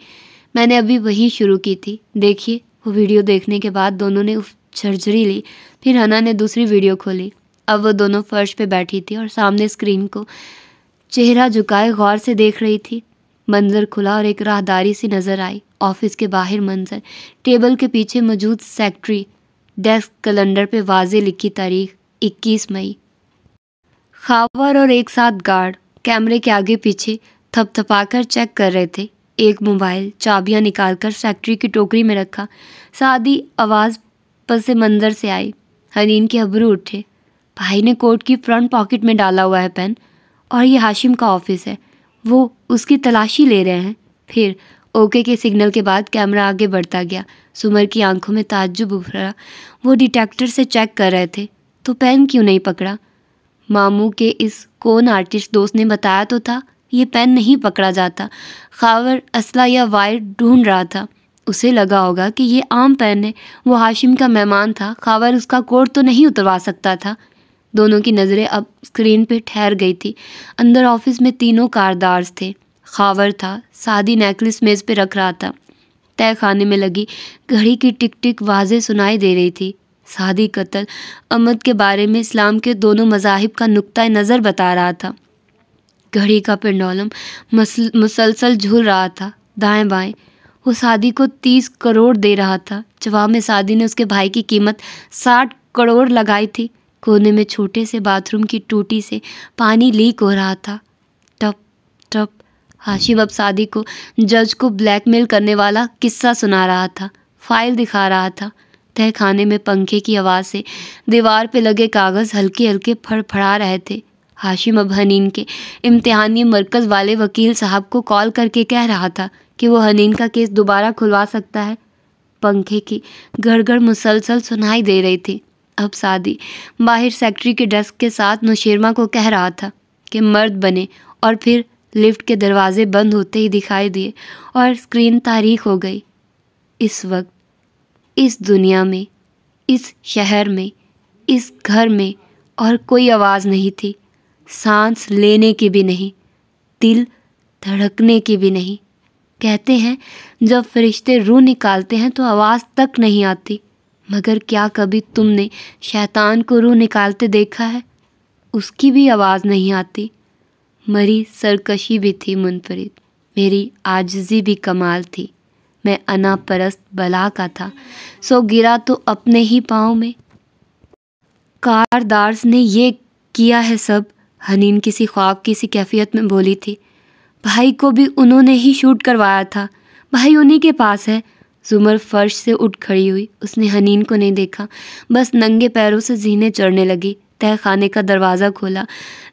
मैंने अभी वही शुरू की थी देखिए वो वीडियो देखने के बाद दोनों ने सर्जरी ली फिर हना ने दूसरी वीडियो खोली अब वो दोनों फर्श पे बैठी थी और सामने स्क्रीन को चेहरा झुकाए गौर से देख रही थी मंजर खुला और एक राहदारी सी नज़र आई ऑफिस के बाहर मंजर टेबल के पीछे मौजूद सेक्ट्री डेस्क कैलेंडर पर वाजे लिखी तारीख इक्कीस मई खावर और एक साथ गार्ड कैमरे के आगे पीछे थपथपाकर चेक कर रहे थे एक मोबाइल चाबियां निकालकर फैक्ट्री की टोकरी में रखा सादी आवाज़ पसे मंजर से आई हनीन के अबरू उठे भाई ने कोट की फ्रंट पॉकेट में डाला हुआ है पेन और ये हाशिम का ऑफिस है वो उसकी तलाशी ले रहे हैं फिर ओके के सिग्नल के बाद कैमरा आगे बढ़ता गया सुमर की आंखों में ताज्जुब उभरा वो डिटेक्टर से चेक कर रहे थे तो पेन क्यों नहीं पकड़ा मामू के इस कौन आर्टिस्ट दोस्त ने बताया तो था ये पेन नहीं पकड़ा जाता खावर असला या वायर ढूंढ रहा था उसे लगा होगा कि ये आम पेन है वो हाशिम का मेहमान था खावर उसका कोट तो नहीं उतरवा सकता था दोनों की नज़रें अब स्क्रीन पे ठहर गई थी अंदर ऑफिस में तीनों कारदार्स थे खावर था सादी नेकलेस मेज़ पे रख रहा था तय खाने में लगी घड़ी की टिक टिक वाजे सुनाई दे रही थी सादी कत्ल अमद के बारे में इस्लाम के दोनों मजाहिब का नुक़ नज़र बता रहा था घड़ी का पेंडोलम मुसलसल झूल रहा था दाएं बाएं वो शादी को तीस करोड़ दे रहा था जवाब में शादी ने उसके भाई की कीमत साठ करोड़ लगाई थी कोने में छोटे से बाथरूम की टूटी से पानी लीक हो रहा था टप टप हाशिम अब शादी को जज को ब्लैकमेल करने वाला किस्सा सुना रहा था फाइल दिखा रहा था तहखाने में पंखे की आवाज़ से दीवार पे लगे कागज़ हल्के हल्के फड़फड़ा रहे थे हाशिम अब हनीन के इम्तहानी मरकज़ वाले वकील साहब को कॉल करके कह रहा था कि वो हनीन का केस दोबारा खुलवा सकता है पंखे की गड़गड़ मुसलसल सुनाई दे रही थी अब सादी बाहर सेक्रेटरी के डेस्क के साथ नुशेरमा को कह रहा था कि मर्द बने और फिर लिफ्ट के दरवाजे बंद होते ही दिखाई दिए और स्क्रीन तारीख हो गई इस वक्त इस दुनिया में इस शहर में इस घर में और कोई आवाज़ नहीं थी सांस लेने की भी नहीं दिल धड़कने की भी नहीं कहते हैं जब फरिश्ते रूह निकालते हैं तो आवाज़ तक नहीं आती मगर क्या कभी तुमने शैतान को रूह निकालते देखा है उसकी भी आवाज़ नहीं आती मरी सरकशी भी थी मुनफरिद मेरी आजजी भी कमाल थी मैं अनापरस्त बला का था सो गिरा तो अपने ही पाँव में कारदार्स ने ये किया है सब हनीन किसी ख्वाब की सी कैफियत में बोली थी भाई को भी उन्होंने ही शूट करवाया था भाई उन्हीं के पास है जुमर फर्श से उठ खड़ी हुई उसने हनीन को नहीं देखा बस नंगे पैरों से जीने चढ़ने लगी तह खाने का दरवाज़ा खोला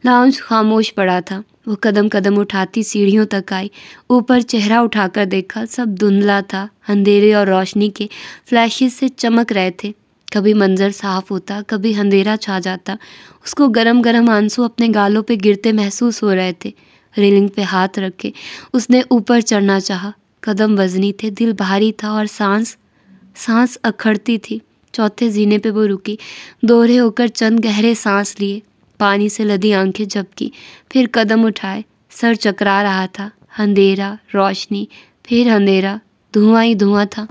लाउंज खामोश पड़ा था वो कदम कदम उठाती सीढ़ियों तक आई ऊपर चेहरा उठाकर देखा सब धुंधला था अंधेरे और रोशनी के फ्लैशेस से चमक रहे थे कभी मंज़र साफ़ होता कभी अंधेरा छा जाता उसको गरम गरम आंसू अपने गालों पे गिरते महसूस हो रहे थे रेलिंग पे हाथ रखे उसने ऊपर चढ़ना चाहा कदम वज़नी थे दिल भारी था और सांस सांस अखड़ती थी चौथे जीने पे वो रुकी दोहरे होकर चंद गहरे सांस लिए पानी से लदी आंखें झपकी फिर कदम उठाए सर चकरा रहा था अंधेरा रोशनी फिर अंधेरा धुआं ही धुआं था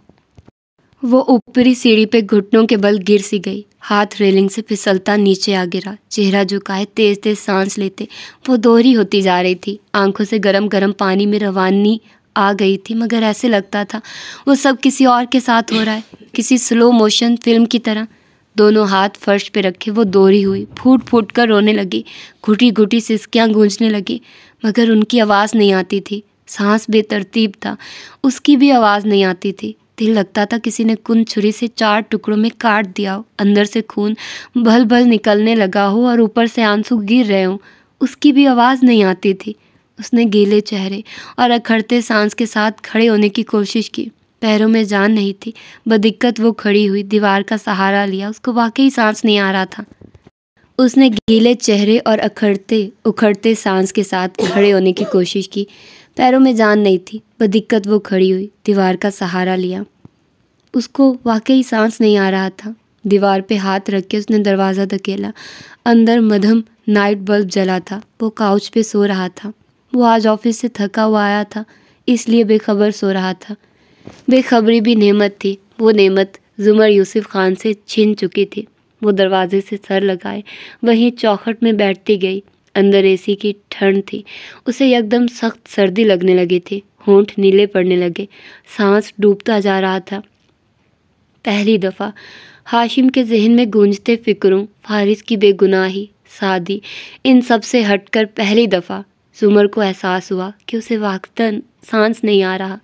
वो ऊपरी सीढ़ी पे घुटनों के बल गिर सी गई हाथ रेलिंग से फिसलता नीचे आ गिरा चेहरा झुकाए तेज तेज सांस लेते वो दोहरी होती जा रही थी आंखों से गरम गरम पानी में रवानी आ गई थी मगर ऐसे लगता था वो सब किसी और के साथ हो रहा है किसी स्लो मोशन फिल्म की तरह दोनों हाथ फर्श पे रखे वो दोहरी हुई फूट फूट कर रोने लगी घुटी घुटी सिसकियाँ गूंजने लगी मगर उनकी आवाज़ नहीं आती थी सांस बेतरतीब था उसकी भी आवाज़ नहीं आती थी दिल लगता था किसी ने कुन छुरी से चार टुकड़ों में काट दिया हो अंदर से खून भल भल निकलने लगा हो और ऊपर से आंसू गिर रहे हों उसकी भी आवाज़ नहीं आती थी उसने गीले चेहरे और अखड़ते सांस के साथ खड़े होने की कोशिश की पैरों में जान नहीं थी बदिक्कत वो खड़ी हुई दीवार का सहारा लिया उसको वाकई सांस नहीं आ रहा था उसने गीले चेहरे और अखड़ते उखड़ते सांस के साथ खड़े होने की कोशिश की पैरों में जान नहीं थी दिक्कत वो खड़ी हुई दीवार का सहारा लिया उसको वाकई सांस नहीं आ रहा था दीवार पे हाथ रख के उसने दरवाज़ा धकेला अंदर मधम नाइट बल्ब जला था वो काउच पे सो रहा था वो आज ऑफिस से थका हुआ आया था इसलिए बेखबर सो रहा था बेखबरी भी नेमत थी वो नेमत जुमर यूसुफ खान से छीन चुकी थी वो दरवाजे से सर लगाए वहीं चौखट में बैठती गई अंदर एसी की ठंड थी उसे एकदम सख्त सर्दी लगने लगी थी होंठ नीले पड़ने लगे सांस डूबता जा रहा था पहली दफ़ा हाशिम के जहन में गूंजते फिक्रों फारिस की बेगुनाही शादी इन सब से हटकर पहली दफ़ा जुमर को एहसास हुआ कि उसे वाकता सांस नहीं आ रहा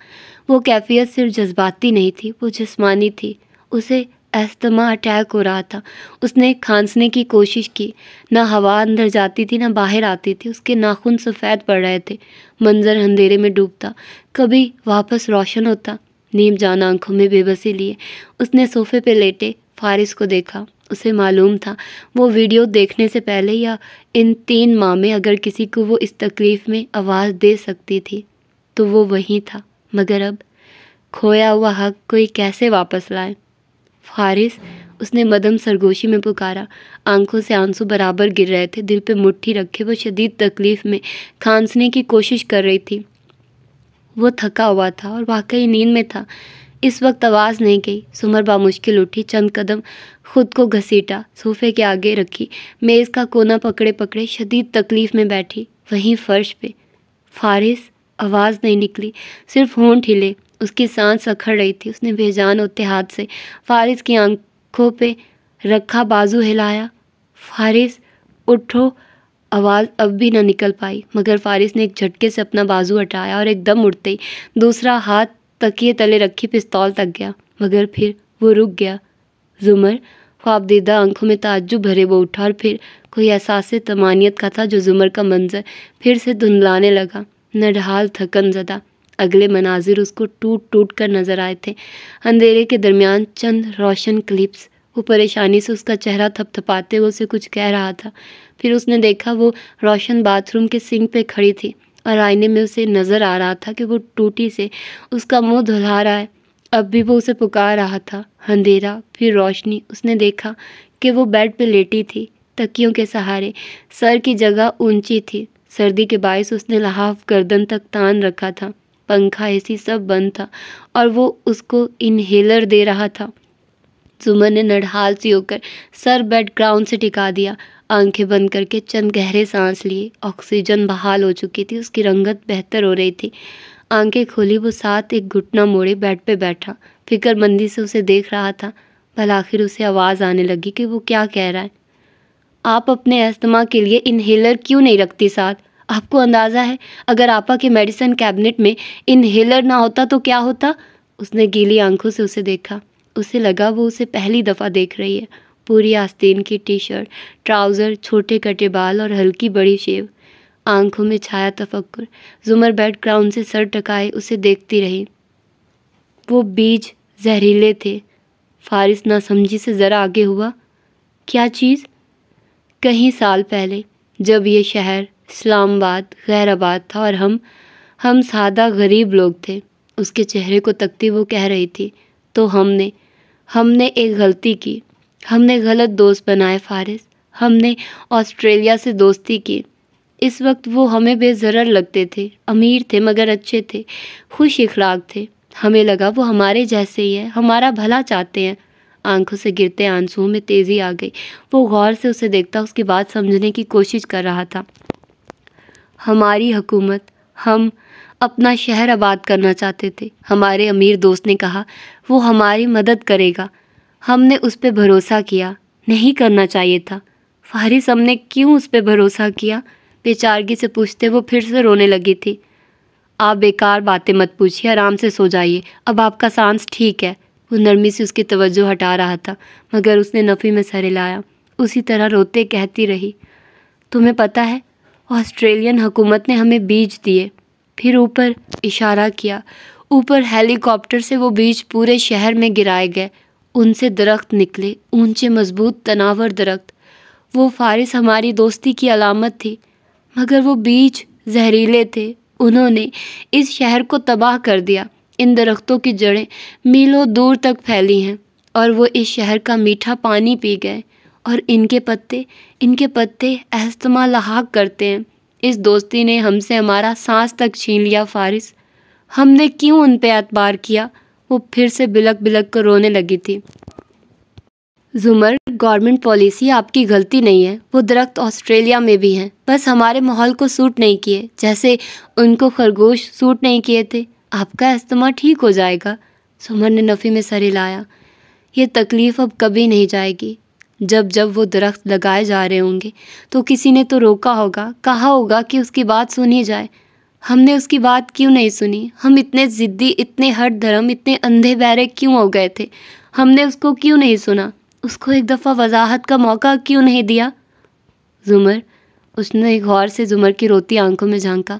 वो कैफियत सिर्फ जज्बाती नहीं थी वो जिसमानी थी उसे अस्थमा अटैक हो रहा था उसने खांसने की कोशिश की ना हवा अंदर जाती थी ना बाहर आती थी उसके नाखून सफ़ेद पड़ रहे थे मंजर अंधेरे में डूबता कभी वापस रोशन होता नीम जान आंखों में बेबसी लिए उसने सोफे पे लेटे फारिस को देखा उसे मालूम था वो वीडियो देखने से पहले या इन तीन माह में अगर किसी को वो इस तकलीफ़ में आवाज़ दे सकती थी तो वो वहीं था मगर अब खोया हुआ हक कोई कैसे वापस लाए फारिस उसने मदम सरगोशी में पुकारा आंखों से आंसू बराबर गिर रहे थे दिल पे मुट्ठी रखे वो शदीद तकलीफ़ में खांसने की कोशिश कर रही थी वो थका हुआ था और वाकई नींद में था इस वक्त आवाज़ नहीं गई सुमर बामुश्किल उठी चंद कदम खुद को घसीटा सोफे के आगे रखी मेज़ का कोना पकड़े पकड़े शदीद तकलीफ़ में बैठी वहीं फर्श पे फारिस आवाज़ नहीं निकली सिर्फ होंठ हिले उसकी सांस अखड़ रही थी उसने बेजान होते हाथ से फारिस की आंखों पे रखा बाजू हिलाया फारिस उठो आवाज़ अब भी ना निकल पाई मगर फारिस ने एक झटके से अपना बाजू हटाया और एकदम उठते ही दूसरा हाथ तकिए तले रखी पिस्तौल तक गया मगर फिर वो रुक गया जुमर ख्वाब दीदा आंखों में ताज्जुब भरे वो उठा और फिर कोई एहसास तमानियत का था जो जुमर का मंजर फिर से धुंधलाने लगा नडहाल थकन ज़दा अगले मनाजिर उसको टूट टूट कर नज़र आए थे अंधेरे के दरमियान चंद रोशन क्लिप्स वो परेशानी से उसका चेहरा थपथपाते हुए उसे कुछ कह रहा था फिर उसने देखा वो रोशन बाथरूम के सिंक पे खड़ी थी और आईने में उसे नज़र आ रहा था कि वो टूटी से उसका मुंह धुला रहा है अब भी वो उसे पुकार रहा था अंधेरा फिर रोशनी उसने देखा कि वो बेड पे लेटी थी तकियों के सहारे सर की जगह ऊंची थी सर्दी के बायस उसने लहाफ गर्दन तक तान रखा था पंखा ऐसी सब बंद था और वो उसको इनहेलर दे रहा था सुमन ने नढ़हाल सी होकर सर बेड ग्राउंड से टिका दिया आंखें बंद करके चंद गहरे सांस लिए ऑक्सीजन बहाल हो चुकी थी उसकी रंगत बेहतर हो रही थी आंखें खोली वो साथ एक घुटना मोड़े बेड पे बैठा फिक्रमंदी से उसे देख रहा था भला आखिर उसे आवाज़ आने लगी कि वो क्या कह रहा है आप अपने अस्थमा के लिए इनहेलर क्यों नहीं रखती साथ आपको अंदाज़ा है अगर आपा के मेडिसिन कैबिनेट में इनहेलर ना होता तो क्या होता उसने गीली आंखों से उसे देखा उसे लगा वो उसे पहली दफ़ा देख रही है पूरी आस्तीन की टी शर्ट ट्राउज़र छोटे कटे बाल और हल्की बड़ी शेव आंखों में छाया तफक्र जुमर बैड क्राउन से सर टकाए उसे देखती रही वो बीज जहरीले थे फारिस ना समझी से ज़रा आगे हुआ क्या चीज़ कहीं साल पहले जब ये शहर इस्लामाबाद खैराबाद था और हम हम सादा गरीब लोग थे उसके चेहरे को तकती वो कह रही थी तो हमने हमने एक गलती की हमने गलत दोस्त बनाए फारिस हमने ऑस्ट्रेलिया से दोस्ती की इस वक्त वो हमें बेजर लगते थे अमीर थे मगर अच्छे थे खुश इखलाक थे हमें लगा वो हमारे जैसे ही है हमारा भला चाहते हैं आंखों से गिरते आंसुओं में तेज़ी आ गई वो गौर से उसे देखता उसकी बात समझने की कोशिश कर रहा था हमारी हुकूमत हम अपना शहर आबाद करना चाहते थे हमारे अमीर दोस्त ने कहा वो हमारी मदद करेगा हमने उस पर भरोसा किया नहीं करना चाहिए था फारिस हमने क्यों उस पर भरोसा किया बेचारगी से पूछते वो फिर से रोने लगी थी आप बेकार बातें मत पूछिए आराम से सो जाइए अब आपका सांस ठीक है वो नरमी से उसकी तवज्जो हटा रहा था मगर उसने नफ़ी में सर लाया उसी तरह रोते कहती रही तुम्हें पता है ऑस्ट्रेलियन हुकूमत ने हमें बीज दिए फिर ऊपर इशारा किया ऊपर हेलीकॉप्टर से वो बीज पूरे शहर में गिराए गए उनसे दरख्त निकले ऊंचे मजबूत तनावर दरख्त वो फारिस हमारी दोस्ती की अलामत थी मगर वो बीज जहरीले थे उन्होंने इस शहर को तबाह कर दिया इन दरख्तों की जड़ें मीलों दूर तक फैली हैं और वो इस शहर का मीठा पानी पी गए और इनके पत्ते इनके पत्ते अहस्तमा लहाक करते हैं इस दोस्ती ने हमसे हमारा सांस तक छीन लिया फारिस हमने क्यों उन पर एतबार किया वो फिर से बिलक बिलक कर रोने लगी थी जुमर गवर्नमेंट पॉलिसी आपकी गलती नहीं है वो दरख्त ऑस्ट्रेलिया में भी हैं बस हमारे माहौल को सूट नहीं किए जैसे उनको खरगोश सूट नहीं किए थे आपका अस्थमा ठीक हो जाएगा सुमर ने नफ़ी में सर हिलाया ये तकलीफ़ अब कभी नहीं जाएगी जब जब वो दरख्त लगाए जा रहे होंगे तो किसी ने तो रोका होगा कहा होगा कि उसकी बात सुनी जाए हमने उसकी बात क्यों नहीं सुनी हम इतने ज़िद्दी इतने हर धर्म इतने अंधे बहरे क्यों हो गए थे हमने उसको क्यों नहीं सुना उसको एक दफ़ा वजाहत का मौका क्यों नहीं दिया जुमर उसने एक गौर से जुमर की रोती आंखों में झांका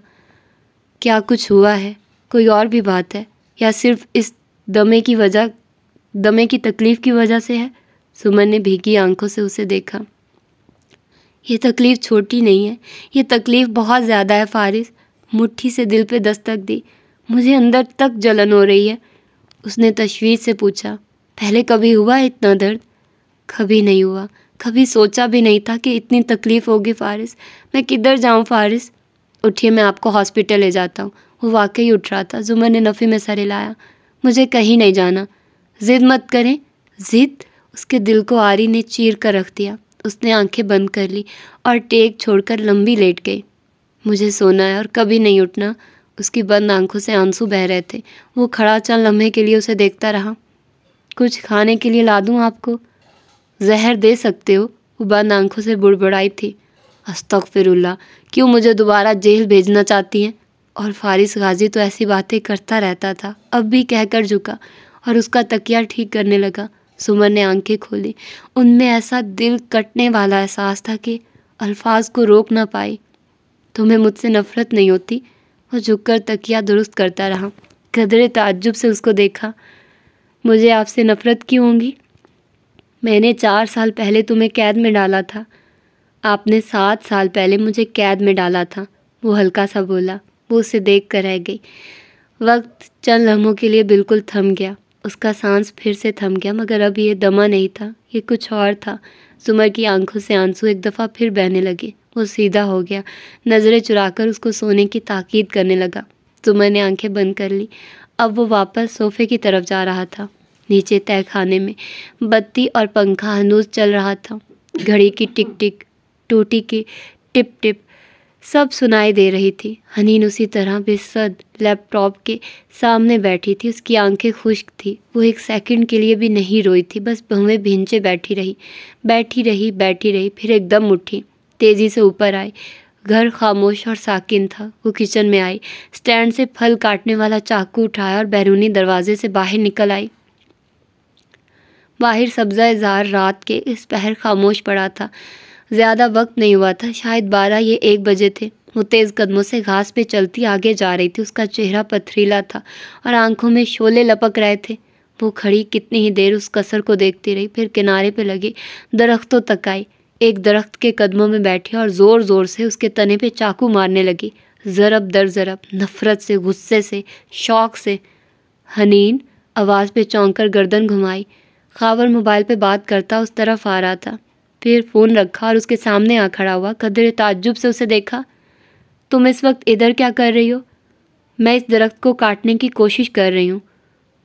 क्या कुछ हुआ है कोई और भी बात है या सिर्फ इस दमे की वजह दमे की तकलीफ़ की वजह से है सुमन ने भीगी आंखों से उसे देखा ये तकलीफ़ छोटी नहीं है यह तकलीफ़ बहुत ज़्यादा है फारिस मुट्ठी से दिल पे दस्तक दी मुझे अंदर तक जलन हो रही है उसने तशवीर से पूछा पहले कभी हुआ इतना दर्द कभी नहीं हुआ कभी सोचा भी नहीं था कि इतनी तकलीफ़ होगी फारिस मैं किधर जाऊँ फारिस उठिए मैं आपको हॉस्पिटल ले जाता हूँ वो वाकई उठ रहा था जुमन ने नफ़ी में सर हिलाया मुझे कहीं नहीं जाना ज़िद मत करें ज़िद उसके दिल को आरी ने चीर कर रख दिया उसने आंखें बंद कर ली और टेक छोड़कर लंबी लेट गई मुझे सोना है और कभी नहीं उठना उसकी बंद आंखों से आंसू बह रहे थे वो खड़ा चल लम्हे के लिए उसे देखता रहा कुछ खाने के लिए ला दूँ आपको जहर दे सकते हो वो बंद आंखों से बुड़बुड़ाई थी अस्तफ़िरुल्ला क्यों मुझे दोबारा जेल भेजना चाहती हैं और फारिस गाजी तो ऐसी बातें करता रहता था अब भी कहकर झुका और उसका तकिया ठीक करने लगा सुमन ने आंखें खोली उनमें ऐसा दिल कटने वाला एहसास था कि अल्फाज को रोक ना पाई तुम्हें मुझसे नफरत नहीं होती वो झुककर तकिया दुरुस्त करता रहा कदरे ताज्जुब से उसको देखा मुझे आपसे नफरत क्यों होगी मैंने चार साल पहले तुम्हें कैद में डाला था आपने सात साल पहले मुझे कैद में डाला था वो हल्का सा बोला वो उसे देख कर रह गई वक्त चंद लम्हों के लिए बिल्कुल थम गया उसका सांस फिर से थम गया मगर अब ये दमा नहीं था ये कुछ और था जुमर की आंखों से आंसू एक दफ़ा फिर बहने लगे वो सीधा हो गया नज़रें चुराकर उसको सोने की ताकीद करने लगा जुमर ने आंखें बंद कर ली अब वो वापस सोफे की तरफ जा रहा था नीचे तय खाने में बत्ती और पंखा हनूज चल रहा था घड़ी की टिक टिक टूटी की टिप टिप सब सुनाई दे रही थी हनीन उसी तरह बेसद लैपटॉप के सामने बैठी थी उसकी आंखें खुश्क थी वो एक सेकंड के लिए भी नहीं रोई थी बस भवें भिंचे बैठी रही बैठी रही बैठी रही फिर एकदम उठी तेज़ी से ऊपर आई घर खामोश और साकिन था वो किचन में आई स्टैंड से फल काटने वाला चाकू उठाया और बैरूनी दरवाजे से बाहर निकल आई बाहर सब्जा इजहार रात के इस पहर खामोश पड़ा था ज़्यादा वक्त नहीं हुआ था शायद बारह या एक बजे थे वो तेज़ कदमों से घास पे चलती आगे जा रही थी उसका चेहरा पथरीला था और आंखों में शोले लपक रहे थे वो खड़ी कितनी ही देर उस कसर को देखती रही फिर किनारे पे लगे दरख्तों तक आई एक दरख्त के कदमों में बैठी और ज़ोर ज़ोर से उसके तने पे चाकू मारने लगी ज़रब दर ज़रब नफ़रत से गुस्से से शौक से हनीन आवाज़ पे चौंक कर गर्दन घुमाई खावर मोबाइल पे बात करता उस तरफ आ रहा था फिर फ़ोन रखा और उसके सामने आ खड़ा हुआ कदर ताज्जुब से उसे देखा तुम इस वक्त इधर क्या कर रही हो मैं इस दरख्त को काटने की कोशिश कर रही हूँ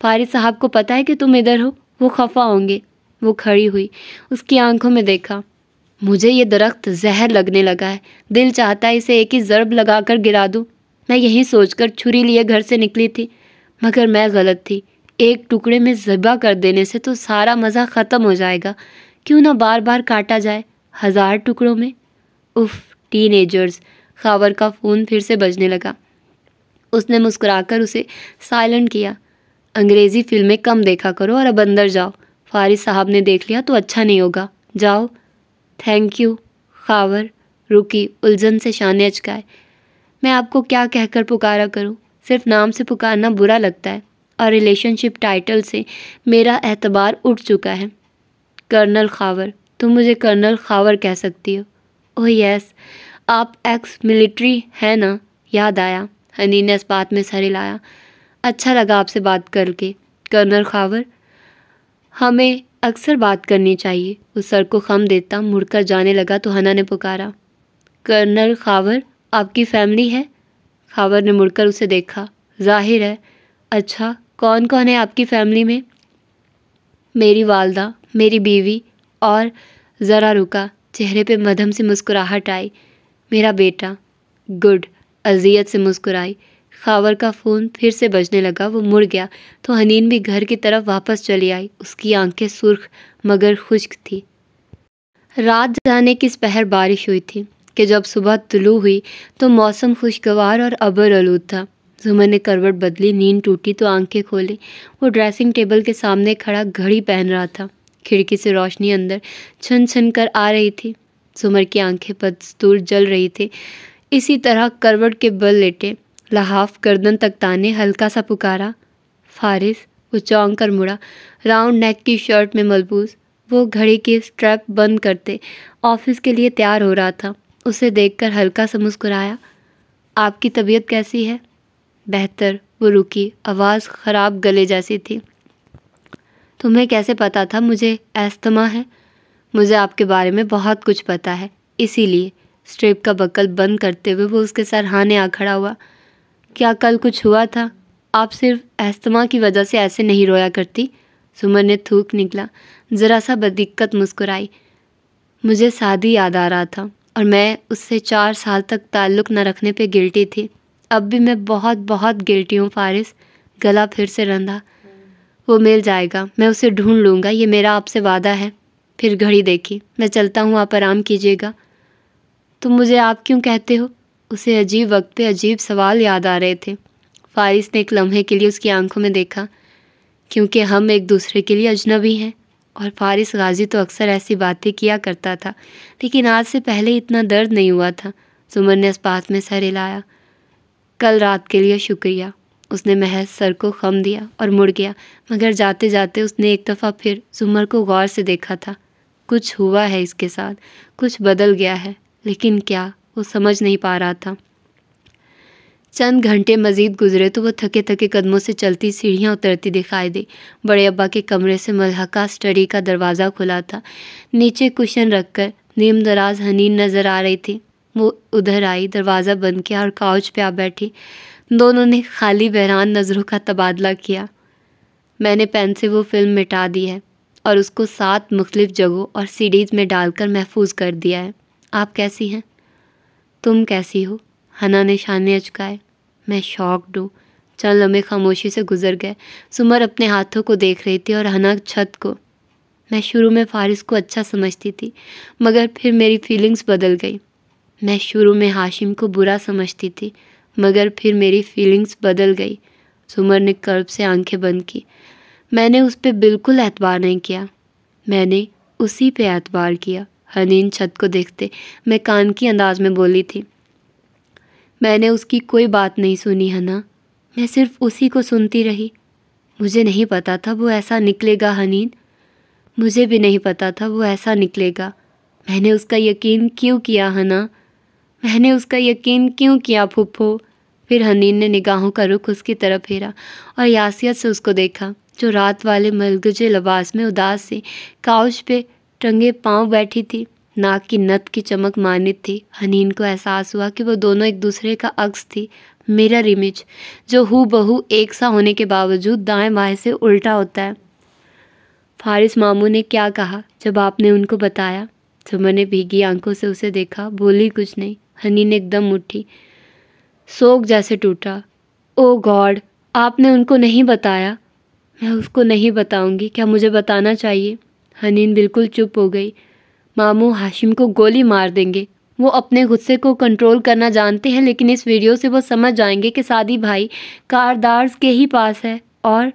फारिद साहब को पता है कि तुम इधर हो वो खफा होंगे वो खड़ी हुई उसकी आंखों में देखा मुझे ये दरख्त जहर लगने लगा है दिल चाहता है इसे एक ही ज़रब लगाकर गिरा दूँ मैं यहीं सोचकर छुरी लिए घर से निकली थी मगर मैं गलत थी एक टुकड़े में ज़बा कर देने से तो सारा मज़ा ख़त्म हो जाएगा क्यों ना बार बार काटा जाए हज़ार टुकड़ों में उफ एजर्स खावर का फ़ोन फिर से बजने लगा उसने मुस्कुराकर उसे साइलेंट किया अंग्रेज़ी फिल्में कम देखा करो और अब अंदर जाओ फारिस साहब ने देख लिया तो अच्छा नहीं होगा जाओ थैंक यू खावर रुकी उलझन से शान अचकाए मैं आपको क्या कहकर पुकारा करूं? सिर्फ नाम से पुकारना बुरा लगता है और रिलेशनशिप टाइटल से मेरा एतबार उठ चुका है कर्नल खावर तुम मुझे कर्नल खावर कह सकती हो ओह यस आप एक्स मिलिट्री हैं ना याद आया हनी ने इस बात में सर हिलाया अच्छा लगा आपसे बात करके कर्नल खावर हमें अक्सर बात करनी चाहिए उस सर को खम देता मुड़कर जाने लगा तो हना ने पुकारा कर्नल खावर आपकी फैमिली है खावर ने मुड़कर उसे देखा जाहिर है अच्छा कौन कौन है आपकी फैमिली में मेरी वालदा मेरी बीवी और ज़रा रुका चेहरे पे मधम से मुस्कुराहट आई मेरा बेटा गुड अजियत से मुस्कुराई खावर का फ़ोन फिर से बजने लगा वो मुड़ गया तो हनीन भी घर की तरफ वापस चली आई उसकी आंखें सुर्ख मगर खुश्क थी रात जाने की पहर बारिश हुई थी कि जब सुबह तुलू हुई तो मौसम खुशगवार और अबर आलूद था जुम्मन तो ने करवट बदली नींद टूटी तो आंखें खोली वो ड्रेसिंग टेबल के सामने खड़ा घड़ी पहन रहा था खिड़की से रोशनी अंदर छन छन कर आ रही थी जुमर की आंखें बदस्तूर जल रही थी इसी तरह करवट के बल लेटे लहाफ गर्दन तक ताने हल्का सा पुकारा फारिस वो चौंक कर मुड़ा राउंड नेक की शर्ट में मलबूस वो घड़ी के स्ट्रैप बंद करते ऑफिस के लिए तैयार हो रहा था उसे देखकर हल्का सा मुस्कुराया आपकी तबीयत कैसी है बेहतर वो रुकी आवाज़ ख़राब गले जैसी थी तुम्हें कैसे पता था मुझे एस्तमा है मुझे आपके बारे में बहुत कुछ पता है इसीलिए स्ट्रिप का बकल बंद करते हुए वो उसके सरहाने आ खड़ा हुआ क्या कल कुछ हुआ था आप सिर्फ एस्तमा की वजह से ऐसे नहीं रोया करती सुमन ने थूक निकला ज़रा सा बदिक्कत मुस्कुराई मुझे शादी याद आ रहा था और मैं उससे चार साल तक ताल्लुक़ न रखने पे गिल्टी थी अब भी मैं बहुत बहुत गिल्टी हूँ फारिस गला फिर से रंधा वो मिल जाएगा मैं उसे ढूंढ लूँगा ये मेरा आपसे वादा है फिर घड़ी देखी मैं चलता हूँ आप आराम कीजिएगा तुम मुझे आप क्यों कहते हो उसे अजीब वक्त पे अजीब सवाल याद आ रहे थे फारिस ने एक लम्हे के लिए उसकी आंखों में देखा क्योंकि हम एक दूसरे के लिए अजनबी हैं और फारिस गाजी तो अक्सर ऐसी बातें किया करता था लेकिन आज से पहले इतना दर्द नहीं हुआ था सुमन ने इस बात में सर हिलाया कल रात के लिए शुक्रिया उसने महज सर को खम दिया और मुड़ गया मगर जाते जाते उसने एक दफ़ा फिर जुमर को गौर से देखा था कुछ हुआ है इसके साथ कुछ बदल गया है लेकिन क्या वो समझ नहीं पा रहा था चंद घंटे मजीद गुजरे तो वो थके थके कदमों से चलती सीढ़ियाँ उतरती दिखाई दी बड़े अब्बा के कमरे से मलहका स्टडी का दरवाज़ा खुला था नीचे कुशन रखकर नीम दराज हनीन नज़र आ रही थी वो उधर आई दरवाज़ा बंद किया और काउच पे आ बैठी दोनों ने खाली बहरान नज़रों का तबादला किया मैंने पेन से वो फिल्म मिटा दी है और उसको सात मुख्तफ जगहों और सीडीज़ में डालकर महफूज कर दिया है आप कैसी हैं तुम कैसी हो हना ने शान अचकाए मैं शॉक्ड हूँ चंद लम्बे खामोशी से गुजर गए सुमर अपने हाथों को देख रही थी और हना छत को मैं शुरू में फारिस को अच्छा समझती थी मगर फिर मेरी फीलिंग्स बदल गई मैं शुरू में हाशिम को बुरा समझती थी मगर फिर मेरी फीलिंग्स बदल गई सुमर ने कर्ब से आंखें बंद की मैंने उस पर बिल्कुल एतबार नहीं किया मैंने उसी पे एतबार किया हनीन छत को देखते मैं कान की अंदाज में बोली थी मैंने उसकी कोई बात नहीं सुनी है ना मैं सिर्फ उसी को सुनती रही मुझे नहीं पता था वो ऐसा निकलेगा हनीन मुझे भी नहीं पता था वो ऐसा निकलेगा मैंने उसका यकीन क्यों किया है ना मैंने उसका यकीन क्यों किया फूफो फिर हनीन ने निगाहों का रुख उसकी तरफ फेरा और यासियत से उसको देखा जो रात वाले मलगजे लबास में उदास से काउच पे टंगे पांव बैठी थी नाक की नत की चमक मानित थी हनीन को एहसास हुआ कि वो दोनों एक दूसरे का अक्स थी मिरर इमेज जो हु बहु एक सा होने के बावजूद दाएं बाएं से उल्टा होता है फारिस मामू ने क्या कहा जब आपने उनको बताया सुमन ने भीगी आंखों से उसे देखा बोली कुछ नहीं हनी ने एकदम उठी सोग जैसे टूटा ओ गॉड आपने उनको नहीं बताया मैं उसको नहीं बताऊंगी क्या मुझे बताना चाहिए हनीन बिल्कुल चुप हो गई मामू हाशिम को गोली मार देंगे वो अपने गुस्से को कंट्रोल करना जानते हैं लेकिन इस वीडियो से वो समझ जाएंगे कि सादी भाई कारदार्स के ही पास है और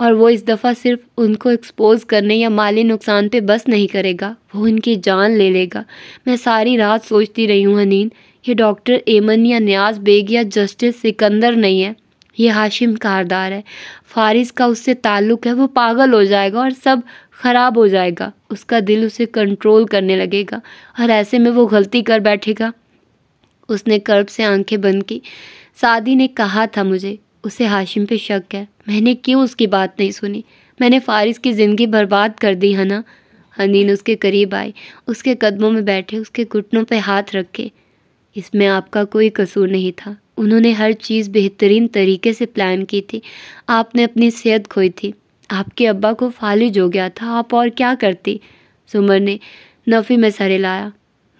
और वो इस दफ़ा सिर्फ उनको एक्सपोज करने या माली नुकसान पे बस नहीं करेगा वो उनकी जान ले लेगा मैं सारी रात सोचती रही हूँ हनीन ये डॉक्टर एमन या न्याज बेग या जस्टिस सिकंदर नहीं है ये हाशिम कारदार है फारिस का उससे ताल्लुक है वो पागल हो जाएगा और सब ख़राब हो जाएगा उसका दिल उसे कंट्रोल करने लगेगा और ऐसे में वो गलती कर बैठेगा उसने कर्ब से आंखें बंद की सादी ने कहा था मुझे उसे हाशिम पे शक है मैंने क्यों उसकी बात नहीं सुनी मैंने फारिस की ज़िंदगी बर्बाद कर दी है ना हनीन उसके करीब आई उसके कदमों में बैठे उसके घुटनों पर हाथ रखे इसमें आपका कोई कसूर नहीं था उन्होंने हर चीज़ बेहतरीन तरीके से प्लान की थी आपने अपनी सेहत खोई थी आपके अब्बा को फालिज हो गया था आप और क्या करती सुमर ने नफ़ी में सरे लाया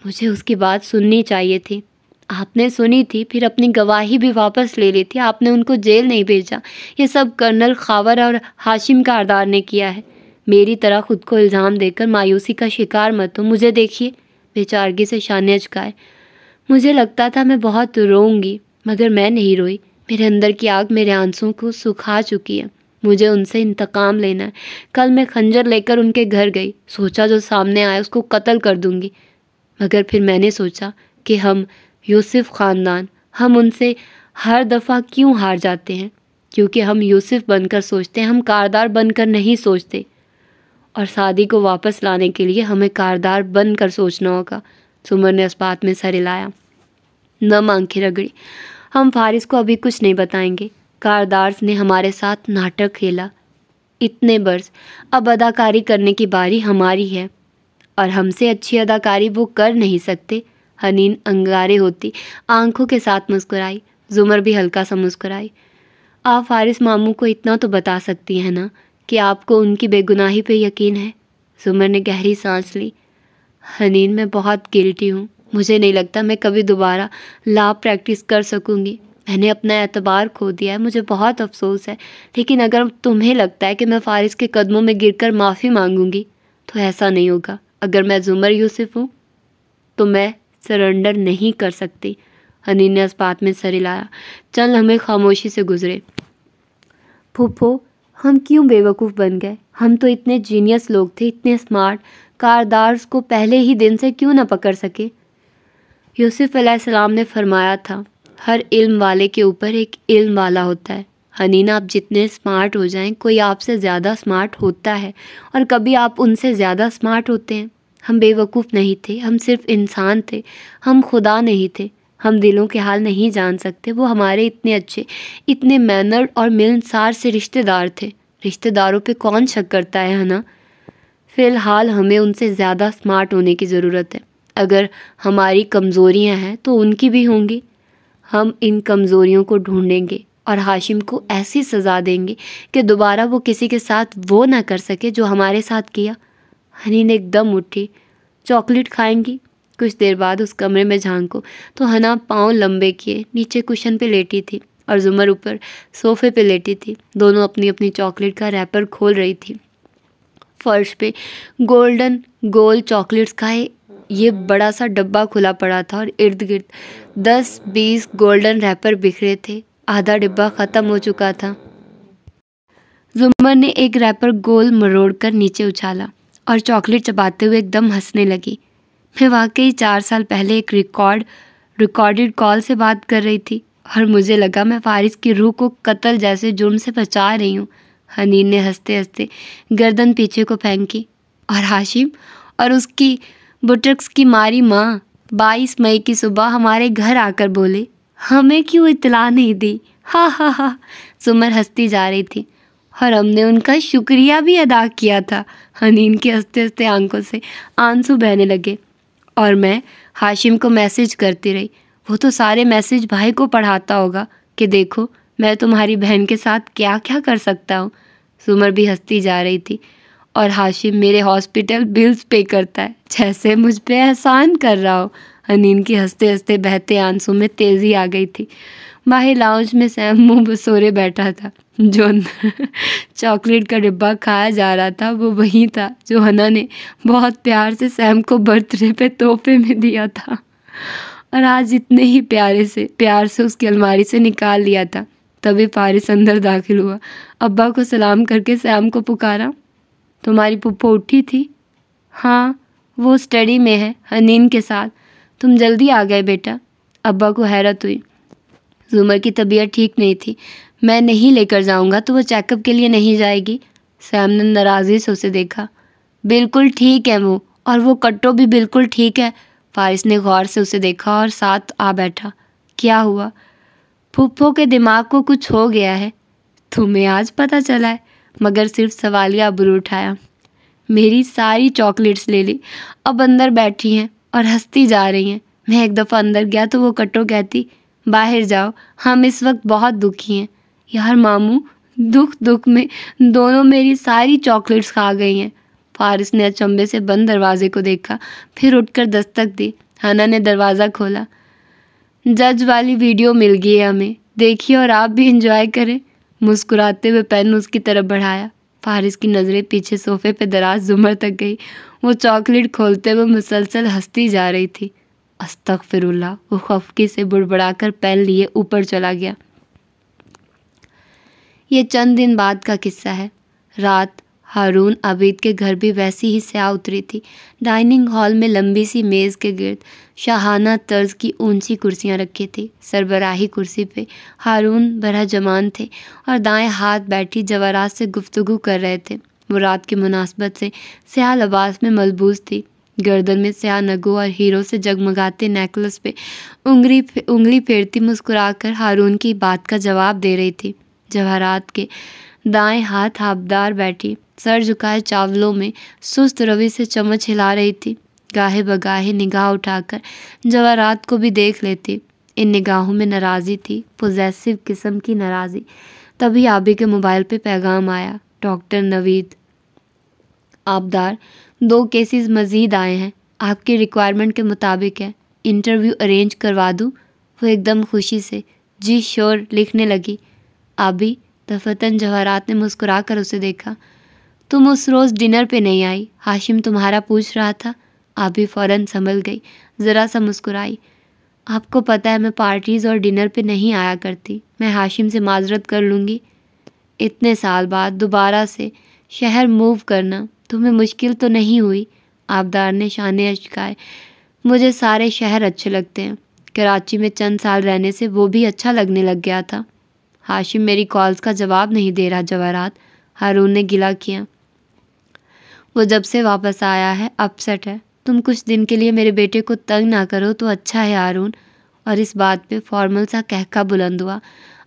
मुझे उसकी बात सुननी चाहिए थी आपने सुनी थी फिर अपनी गवाही भी वापस ले ली थी आपने उनको जेल नहीं भेजा ये सब कर्नल खावर और हाशिम कारदार ने किया है मेरी तरह खुद को इल्ज़ाम देकर मायूसी का शिकार मत हो मुझे देखिए बेचारगी से शान्य अचकाए मुझे लगता था मैं बहुत रोऊंगी मगर मैं नहीं रोई मेरे अंदर की आग मेरे आंसुओं को सुखा चुकी है मुझे उनसे इंतकाम लेना है कल मैं खंजर लेकर उनके घर गई सोचा जो सामने आया उसको कत्ल कर दूंगी मगर फिर मैंने सोचा कि हम यूसुफ ख़ानदान हम उनसे हर दफ़ा क्यों हार जाते हैं क्योंकि हम यूसुफ बनकर सोचते हैं हम कारदार बनकर नहीं सोचते और शादी को वापस लाने के लिए हमें कारदार बनकर सोचना होगा सुमर ने इस बात में सर हिलाया न आंखें रगड़ी हम फारिस को अभी कुछ नहीं बताएंगे कारदार्स ने हमारे साथ नाटक खेला इतने बर्स अब अदाकारी करने की बारी हमारी है और हमसे अच्छी अदाकारी वो कर नहीं सकते हनीन अंगारे होती आंखों के साथ मुस्कुराई जुमर भी हल्का सा मुस्कुराई आप फारिस मामू को इतना तो बता सकती हैं ना कि आपको उनकी बेगुनाही पे यकीन है जुमर ने गहरी सांस ली हनीन मैं बहुत गिल्टी हूँ मुझे नहीं लगता मैं कभी दोबारा ला प्रैक्टिस कर सकूँगी मैंने अपना एतबार खो दिया है मुझे बहुत अफसोस है लेकिन अगर तुम्हें लगता है कि मैं फारिस के कदमों में गिरकर माफ़ी मांगूंगी तो ऐसा नहीं होगा अगर मैं जुमर यूसुफ हूँ तो मैं सरेंडर नहीं कर सकती हनी ने अस्पात में सर हिलाया चल हमें खामोशी से गुजरे फूफो हम क्यों बेवकूफ़ बन गए हम तो इतने जीनियस लोग थे इतने स्मार्ट कारदार्स को पहले ही दिन से क्यों ना पकड़ सके यूसुफ अलैहिस्सलाम ने फरमाया था हर इल्म वाले के ऊपर एक इल्म वाला होता है हनीना आप जितने स्मार्ट हो जाएं कोई आपसे ज़्यादा स्मार्ट होता है और कभी आप उनसे ज़्यादा स्मार्ट होते हैं हम बेवकूफ़ नहीं थे हम सिर्फ इंसान थे हम खुदा नहीं थे हम दिलों के हाल नहीं जान सकते वो हमारे इतने अच्छे इतने मैनर्ड और मिलनसार से रिश्तेदार थे रिश्तेदारों पे कौन शक करता है ना फ़िलहाल हमें उनसे ज़्यादा स्मार्ट होने की ज़रूरत है अगर हमारी कमज़ोरियाँ हैं तो उनकी भी होंगी हम इन कमज़ोरियों को ढूँढेंगे और हाशिम को ऐसी सज़ा देंगे कि दोबारा वो किसी के साथ वो ना कर सके जो हमारे साथ किया हनी एकदम उठी चॉकलेट खाएंगी कुछ देर बाद उस कमरे में झांको तो हना पाँव लंबे किए नीचे कुशन पे लेटी थी और जुमर ऊपर सोफे पे लेटी थी दोनों अपनी अपनी चॉकलेट का रैपर खोल रही थी फर्श पे गोल्डन गोल चॉकलेट्स का ये बड़ा सा डब्बा खुला पड़ा था और इर्द गिर्द दस बीस गोल्डन रैपर बिखरे थे आधा डिब्बा ख़त्म हो चुका था जुमर ने एक रैपर गोल मरोड़ कर नीचे उछाला और चॉकलेट चबाते हुए एकदम हंसने लगी मैं वाकई चार साल पहले एक रिकॉर्ड रिकॉर्डेड कॉल से बात कर रही थी और मुझे लगा मैं फारिस की रूह को कत्ल जैसे जुर्म से बचा रही हूँ हनी ने हंसते हंसते गर्दन पीछे को फेंकी और हाशिम और उसकी बुटक्स की मारी माँ बाईस मई की सुबह हमारे घर आकर बोले हमें क्यों इतला नहीं दी हा हा हा सुमर हंसती जा रही थी और हमने उनका शुक्रिया भी अदा किया था हनीन के हंसते हंसते आंखों से आंसू बहने लगे और मैं हाशिम को मैसेज करती रही वो तो सारे मैसेज भाई को पढ़ाता होगा कि देखो मैं तुम्हारी बहन के साथ क्या क्या कर सकता हूँ सुमर भी हंसती जा रही थी और हाशिम मेरे हॉस्पिटल बिल्स पे करता है जैसे मुझ पर एहसान कर रहा हो हनीन के हंसते हंसते बहते आंसू में तेज़ी आ गई थी बाहर लाउंज में सैम मुंह बसोरे बैठा था जो चॉकलेट का डिब्बा खाया जा रहा था वो वही था जो हना ने बहुत प्यार से सैम को बर्थडे पे तोहफे में दिया था और आज इतने ही प्यारे से प्यार से उसकी अलमारी से निकाल लिया था तभी फारिस अंदर दाखिल हुआ अब्बा को सलाम करके सैम को पुकारा तुम्हारी पुप्पो उठी थी हाँ वो स्टडी में है हनीन के साथ तुम जल्दी आ गए बेटा अब्बा को हैरत हुई जुमर की तबीयत ठीक नहीं थी मैं नहीं लेकर जाऊंगा तो वो चेकअप के लिए नहीं जाएगी सैम ने नाराज़गी से उसे देखा बिल्कुल ठीक है वो और वो कट्टो भी बिल्कुल ठीक है फारिस ने गौर से उसे देखा और साथ आ बैठा क्या हुआ फुप्पो के दिमाग को कुछ हो गया है तुम्हें आज पता चला है मगर सिर्फ सवालिया अबरू उठाया मेरी सारी चॉकलेट्स ले ली अब अंदर बैठी हैं और हंसती जा रही हैं मैं एक दफ़ा अंदर गया तो वो कट्टो कहती बाहर जाओ हम इस वक्त बहुत दुखी हैं यार मामू दुख दुख में दोनों मेरी सारी चॉकलेट्स खा गई हैं फारिस ने अचंभे से बंद दरवाजे को देखा फिर उठकर दस्तक दी हना ने दरवाज़ा खोला जज वाली वीडियो मिल गई है हमें देखिए और आप भी इंजॉय करें मुस्कुराते हुए पेन उसकी तरफ बढ़ाया फारिस की नज़रें पीछे सोफे पर दराज जुमर तक गई वो चॉकलेट खोलते हुए मुसलसल हंसती जा रही थी अस्तक फिरुल्ला वो खफके से बुड़बड़ाकर पहन लिए ऊपर चला गया ये चंद दिन बाद का किस्सा है रात हारून अबीद के घर भी वैसी ही स्या उतरी थी डाइनिंग हॉल में लंबी सी मेज़ के गिर्द शाहाना तर्ज की ऊंची कुर्सियां रखी थी सरबराही कुर्सी पे हारून बरह जमान थे और दाएं हाथ बैठी जवारात से गुफ्तगु कर रहे थे वो रात की मुनासबत से स्या लबास में मलबूस थी गर्दन में स्या नगो और हीरो से जगमगाते नेकलेस पे उंगली उंगली फेरती मुस्कुराकर हारून की बात का जवाब दे रही थी जवाहरात के दाएं हाथ हाबदार बैठी सर झुकाए चावलों में सुस्त रवि से चम्मच हिला रही थी गाहे बगाहे निगाह उठाकर जवाहरात को भी देख लेती इन निगाहों में नाराज़ी थी पोजेसिव किस्म की नाराज़ी तभी आबी के मोबाइल पे पैगाम आया डॉक्टर नवीद आबदार दो केसेस मज़ीद आए हैं आपके रिक्वायरमेंट के मुताबिक है इंटरव्यू अरेंज करवा दूँ वो एकदम खुशी से जी श्योर लिखने लगी आबी दफतन जवाहरात ने मुस्कुरा कर उसे देखा तुम उस रोज़ डिनर पे नहीं आई हाशिम तुम्हारा पूछ रहा था आबी फ़ौरन संभल गई ज़रा सा मुस्कुराई आपको पता है मैं पार्टीज़ और डिनर पे नहीं आया करती मैं हाशिम से माजरत कर लूँगी इतने साल बाद दोबारा से शहर मूव करना तुम्हें मुश्किल तो नहीं हुई आबदार ने शान अचकाए मुझे सारे शहर अच्छे लगते हैं कराची में चंद साल रहने से वो भी अच्छा लगने लग गया था हाशिम मेरी कॉल्स का जवाब नहीं दे रहा जवाहरात हारून ने गिला किया वो जब से वापस आया है अपसेट है तुम कुछ दिन के लिए मेरे बेटे को तंग ना करो तो अच्छा है हारून और इस बात पे फॉर्मल सा कहका बुलंद हुआ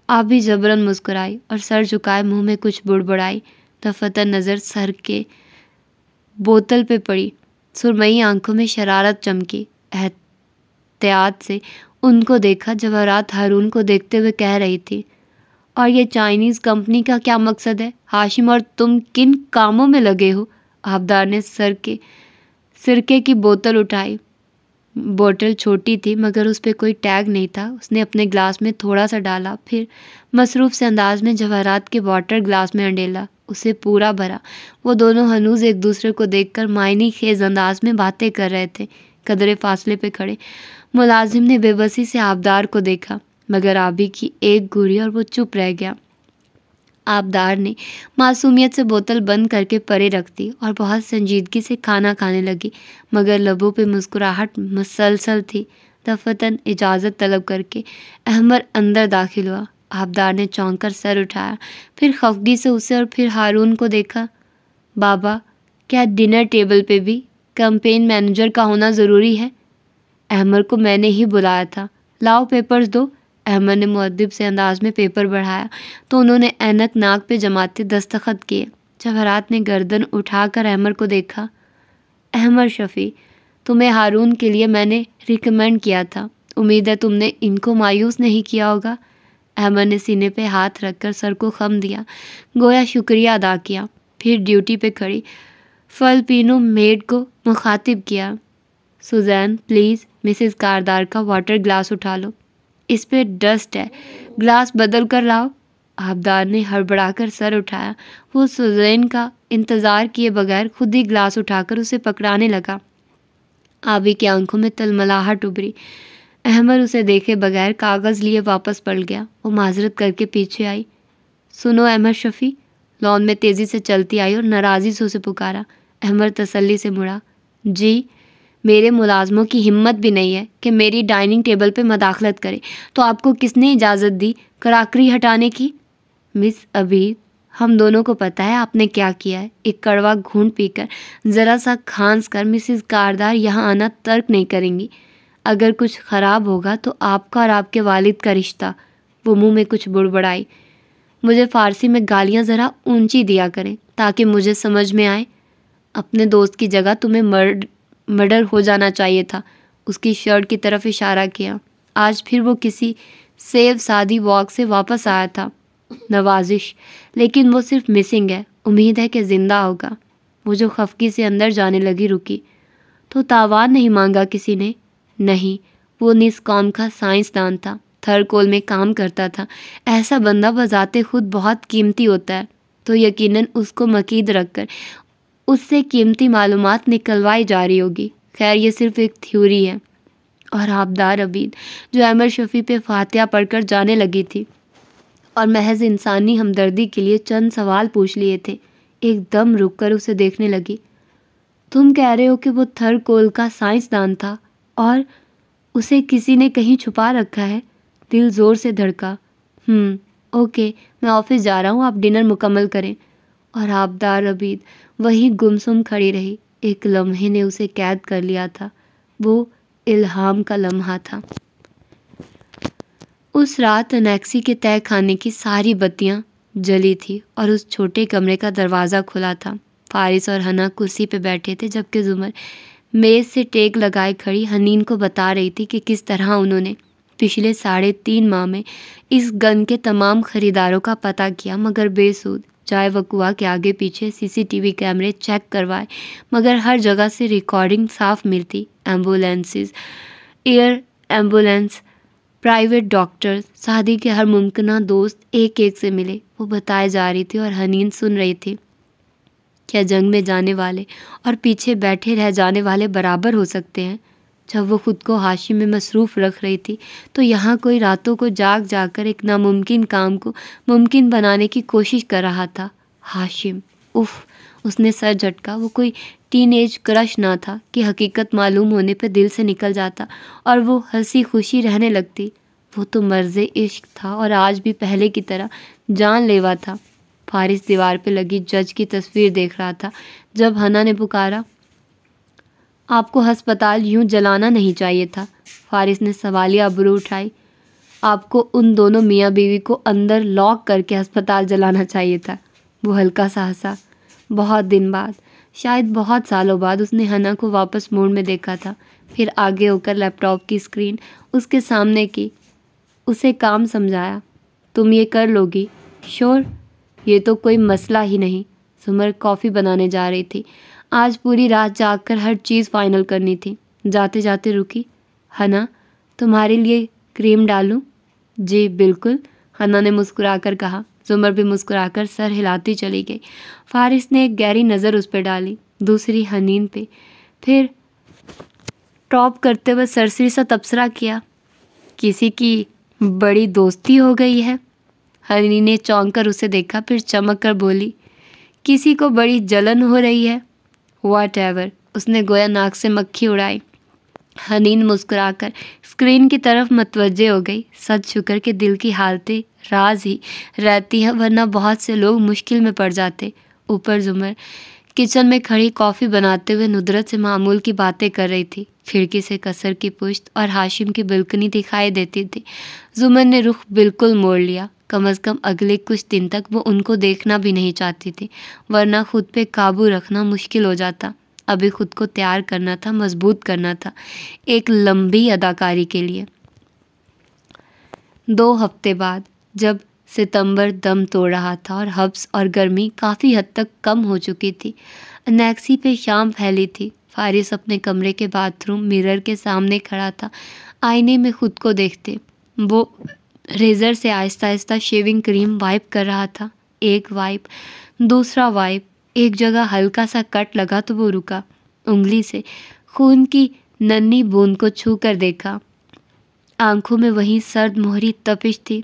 आप भी जबरन मुस्कुराई और सर झुकाए मुंह में कुछ बुड़बुड़ाई दफतर नज़र सर के बोतल पे पड़ी सुरमई आंखों में शरारत चमकी एहतियात से उनको देखा जवाहरात हारून को देखते हुए कह रही थी और ये चाइनीज़ कंपनी का क्या मकसद है हाशिम और तुम किन कामों में लगे हो आबदार ने सर के सिरके की बोतल उठाई बोतल छोटी थी मगर उस पर कोई टैग नहीं था उसने अपने ग्लास में थोड़ा सा डाला फिर मसरूफ़ से अंदाज में जवाहरात के वाटर ग्लास में अंडेला उसे पूरा भरा वो दोनों हनूज एक दूसरे को देखकर मायने खेज अंदाज में बातें कर रहे थे कदरे फासले पे खड़े मुलाजिम ने बेबसी से आबदार को देखा मगर आबी की एक गुरी और वो चुप रह गया आबदार ने मासूमियत से बोतल बंद करके परे रख दी और बहुत संजीदगी से खाना खाने लगी मगर लबों पे मुस्कुराहट मसलसल थी दफतन इजाज़त तलब करके अहमर अंदर दाखिल हुआ आबदार ने चौंक कर सर उठाया फिर खफगी से उसे और फिर हारून को देखा बाबा क्या डिनर टेबल पे भी कैंपेन मैनेजर का होना ज़रूरी है अहमद को मैंने ही बुलाया था लाओ पेपर्स दो अहमद ने मुद्दब से अंदाज में पेपर बढ़ाया तो उन्होंने ऐनक नाक पे जमाते दस्तखत किए जवहरात ने गर्दन उठाकर अहमर को देखा अहमर शफ़ी तुम्हें हारून के लिए मैंने रिकमेंड किया था उम्मीद है तुमने इनको मायूस नहीं किया होगा अहमद ने सीने पे हाथ रखकर सर को खम दिया गोया शुक्रिया अदा किया फिर ड्यूटी पे खड़ी फलपिनो मेड को मुखातिब किया सुजैन प्लीज़ मिसेस कारदार का वाटर ग्लास उठा लो इस पर डस्ट है ग्लास बदल कर लाओ आबदार ने हड़बड़ा कर सर उठाया वो सुजैन का इंतज़ार किए बगैर खुद ही ग्लास उठाकर उसे पकड़ाने लगा आबी की आंखों में तलमलाहट उभरी अहमद उसे देखे बगैर कागज़ लिए वापस पड़ गया वो माजरत करके पीछे आई सुनो अहमद शफ़ी लॉन में तेज़ी से चलती आई और नाराज़ी से उसे पुकारा अहमद तसल्ली से मुड़ा जी मेरे मुलाजमों की हिम्मत भी नहीं है कि मेरी डाइनिंग टेबल पे मदाखलत करे तो आपको किसने इजाज़त दी कराकरी हटाने की मिस अबीद हम दोनों को पता है आपने क्या किया है एक कड़वा घूंट पीकर ज़रा सा खांस कर मिसिज़ कारदार यहाँ आना तर्क नहीं करेंगी अगर कुछ ख़राब होगा तो आपका और आपके वालिद का रिश्ता वो मुंह में कुछ बुड़बड़ाई मुझे फ़ारसी में गालियाँ ज़रा ऊंची दिया करें ताकि मुझे समझ में आए अपने दोस्त की जगह तुम्हें मर्ड मर्डर हो जाना चाहिए था उसकी शर्ट की तरफ इशारा किया आज फिर वो किसी सेब सादी वॉक से वापस आया था नवाजिश लेकिन वो सिर्फ मिसिंग है उम्मीद है कि ज़िंदा होगा वो जो खफकी से अंदर जाने लगी रुकी तो तावान नहीं मांगा किसी ने नहीं वो निस का साइंसदान था कोल में काम करता था ऐसा बंदा बजाते खुद बहुत कीमती होता है तो यकीनन उसको मकीद रख कर उससे कीमती मालूम निकलवाई जा रही होगी खैर ये सिर्फ एक थ्योरी है और आबदार अबीद जो अमर शफ़ी पे फातिहा पढ़कर जाने लगी थी और महज इंसानी हमदर्दी के लिए चंद सवाल पूछ लिए थे एकदम रुक कर उसे देखने लगी तुम कह रहे हो कि वो थर कोल का साइंसदान था और उसे किसी ने कहीं छुपा रखा है दिल ज़ोर से धड़का हम्म, ओके मैं ऑफिस जा रहा हूँ आप डिनर मुकम्मल करें और आबदार अबीद वहीं गुमसुम खड़ी रही एक लम्हे ने उसे कैद कर लिया था वो इल्हाम का लम्हा था उस रात अनैक्सी के तय खाने की सारी बत्तियाँ जली थी और उस छोटे कमरे का दरवाज़ा खुला था फारिस और हना कुर्सी पे बैठे थे जबकि जुमर मेज से टेक लगाए खड़ी हनीन को बता रही थी कि किस तरह उन्होंने पिछले साढ़े तीन माह में इस गन के तमाम खरीदारों का पता किया मगर बेसूद चाय वकुआ के आगे पीछे सीसीटीवी कैमरे चेक करवाए मगर हर जगह से रिकॉर्डिंग साफ मिलती ambulances air ambulance private doctors शादी के हर मुमकिन दोस्त एक एक से मिले वो बताए जा रही थी और हनीन सुन रही थी क्या जंग में जाने वाले और पीछे बैठे रह जाने वाले बराबर हो सकते हैं जब वो खुद को हाशी में मसरूफ़ रख रही थी तो यहाँ कोई रातों को जाग जाकर एक नामुमकिन काम को मुमकिन बनाने की कोशिश कर रहा था हाशिम उफ उसने सर झटका वो कोई टीन एज क्रश ना था कि हकीकत मालूम होने पर दिल से निकल जाता और वो हंसी खुशी रहने लगती वो तो मर्ज़ इश्क था और आज भी पहले की तरह जानलेवा था फारिस दीवार पर लगी जज की तस्वीर देख रहा था जब हना ने पुकारा आपको हस्पताल यूं जलाना नहीं चाहिए था फारिस ने सवालिया अबरू उठाई आपको उन दोनों मियाँ बीवी को अंदर लॉक करके अस्पताल जलाना चाहिए था वो हल्का सा हंसा बहुत दिन बाद शायद बहुत सालों बाद उसने हना को वापस मोड़ में देखा था फिर आगे होकर लैपटॉप की स्क्रीन उसके सामने की उसे काम समझाया तुम ये कर लोगी श्योर ये तो कोई मसला ही नहीं सुमर कॉफ़ी बनाने जा रही थी आज पूरी रात जाकर हर चीज़ फाइनल करनी थी जाते जाते रुकी हना तुम्हारे लिए क्रीम डालूं जी बिल्कुल हना ने मुस्कुराकर कहा जुमर भी मुस्कुराकर सर हिलाती चली गई फारिस ने एक गहरी नज़र उस पर डाली दूसरी हनीन पे फिर टॉप करते हुए सरसरी सा तबसरा किया किसी की बड़ी दोस्ती हो गई है हनी ने चौंक कर उसे देखा फिर चमक कर बोली किसी को बड़ी जलन हो रही है वाट एवर उसने गोया नाक से मक्खी उड़ाई हनीन मुस्कुराकर स्क्रीन की तरफ मतवजे हो गई सच शुक्र के दिल की हालतें राज ही रहती हैं वरना बहुत से लोग मुश्किल में पड़ जाते ऊपर जुमर किचन में खड़ी कॉफ़ी बनाते हुए नुदरत से मामूल की बातें कर रही थी खिड़की से कसर की पुश्त और हाशिम की बिल्कनी दिखाई देती थी जुमर ने रुख बिल्कुल मोड़ लिया कम अज़ कम अगले कुछ दिन तक वो उनको देखना भी नहीं चाहती थी वरना खुद पे काबू रखना मुश्किल हो जाता अभी खुद को तैयार करना था मजबूत करना था एक लंबी अदाकारी के लिए दो हफ्ते बाद जब सितंबर दम तोड़ रहा था और हब्स और गर्मी काफ़ी हद तक कम हो चुकी थी अनैक्सी पे शाम फैली थी फारिस अपने कमरे के बाथरूम मिरर के सामने खड़ा था आईने में खुद को देखते वो रेज़र से आहिस्ता आहिस्ता शेविंग क्रीम वाइप कर रहा था एक वाइप दूसरा वाइप एक जगह हल्का सा कट लगा तो वो रुका उंगली से खून की नन्ही बूंद को छू कर देखा आंखों में वही सर्द मोहरी तपिश थी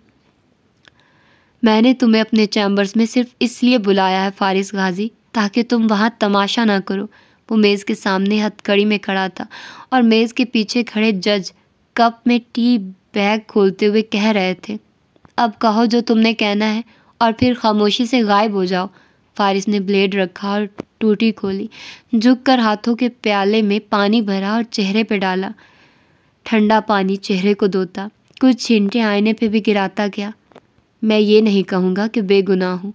मैंने तुम्हें अपने चैम्बर्स में सिर्फ इसलिए बुलाया है फारिस गाजी ताकि तुम वहाँ तमाशा ना करो वो मेज़ के सामने हथकड़ी में खड़ा था और मेज़ के पीछे खड़े जज कप में टी बैग खोलते हुए कह रहे थे अब कहो जो तुमने कहना है और फिर खामोशी से गायब हो जाओ फारिस ने ब्लेड रखा और टूटी खोली झुक कर हाथों के प्याले में पानी भरा और चेहरे पर डाला ठंडा पानी चेहरे को धोता कुछ छिंटे आईने पर भी गिराता गया मैं ये नहीं कहूँगा कि बेगुनाह हूँ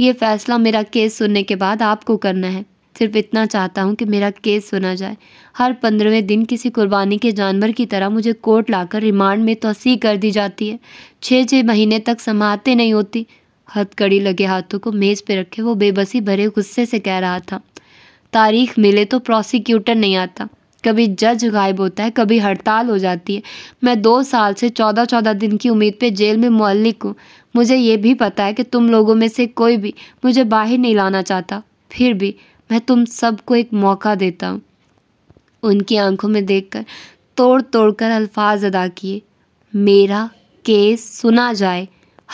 ये फैसला मेरा केस सुनने के बाद आपको करना है सिर्फ इतना चाहता हूँ कि मेरा केस सुना जाए हर पंद्रहवें दिन किसी कुर्बानी के जानवर की तरह मुझे कोर्ट लाकर रिमांड में तोसी कर दी जाती है छः छः महीने तक समाते नहीं होती हथकड़ी लगे हाथों को मेज़ पर रखे वो बेबसी भरे गुस्से से कह रहा था तारीख मिले तो प्रोसिक्यूटर नहीं आता कभी जज गायब होता है कभी हड़ताल हो जाती है मैं दो साल से चौदह चौदह दिन की उम्मीद पे जेल में मुअल्लिक हूँ मुझे ये भी पता है कि तुम लोगों में से कोई भी मुझे बाहर नहीं लाना चाहता फिर भी मैं तुम सबको एक मौका देता हूँ उनकी आंखों में देखकर तोड़ तोड़ कर अल्फाज अदा किए मेरा केस सुना जाए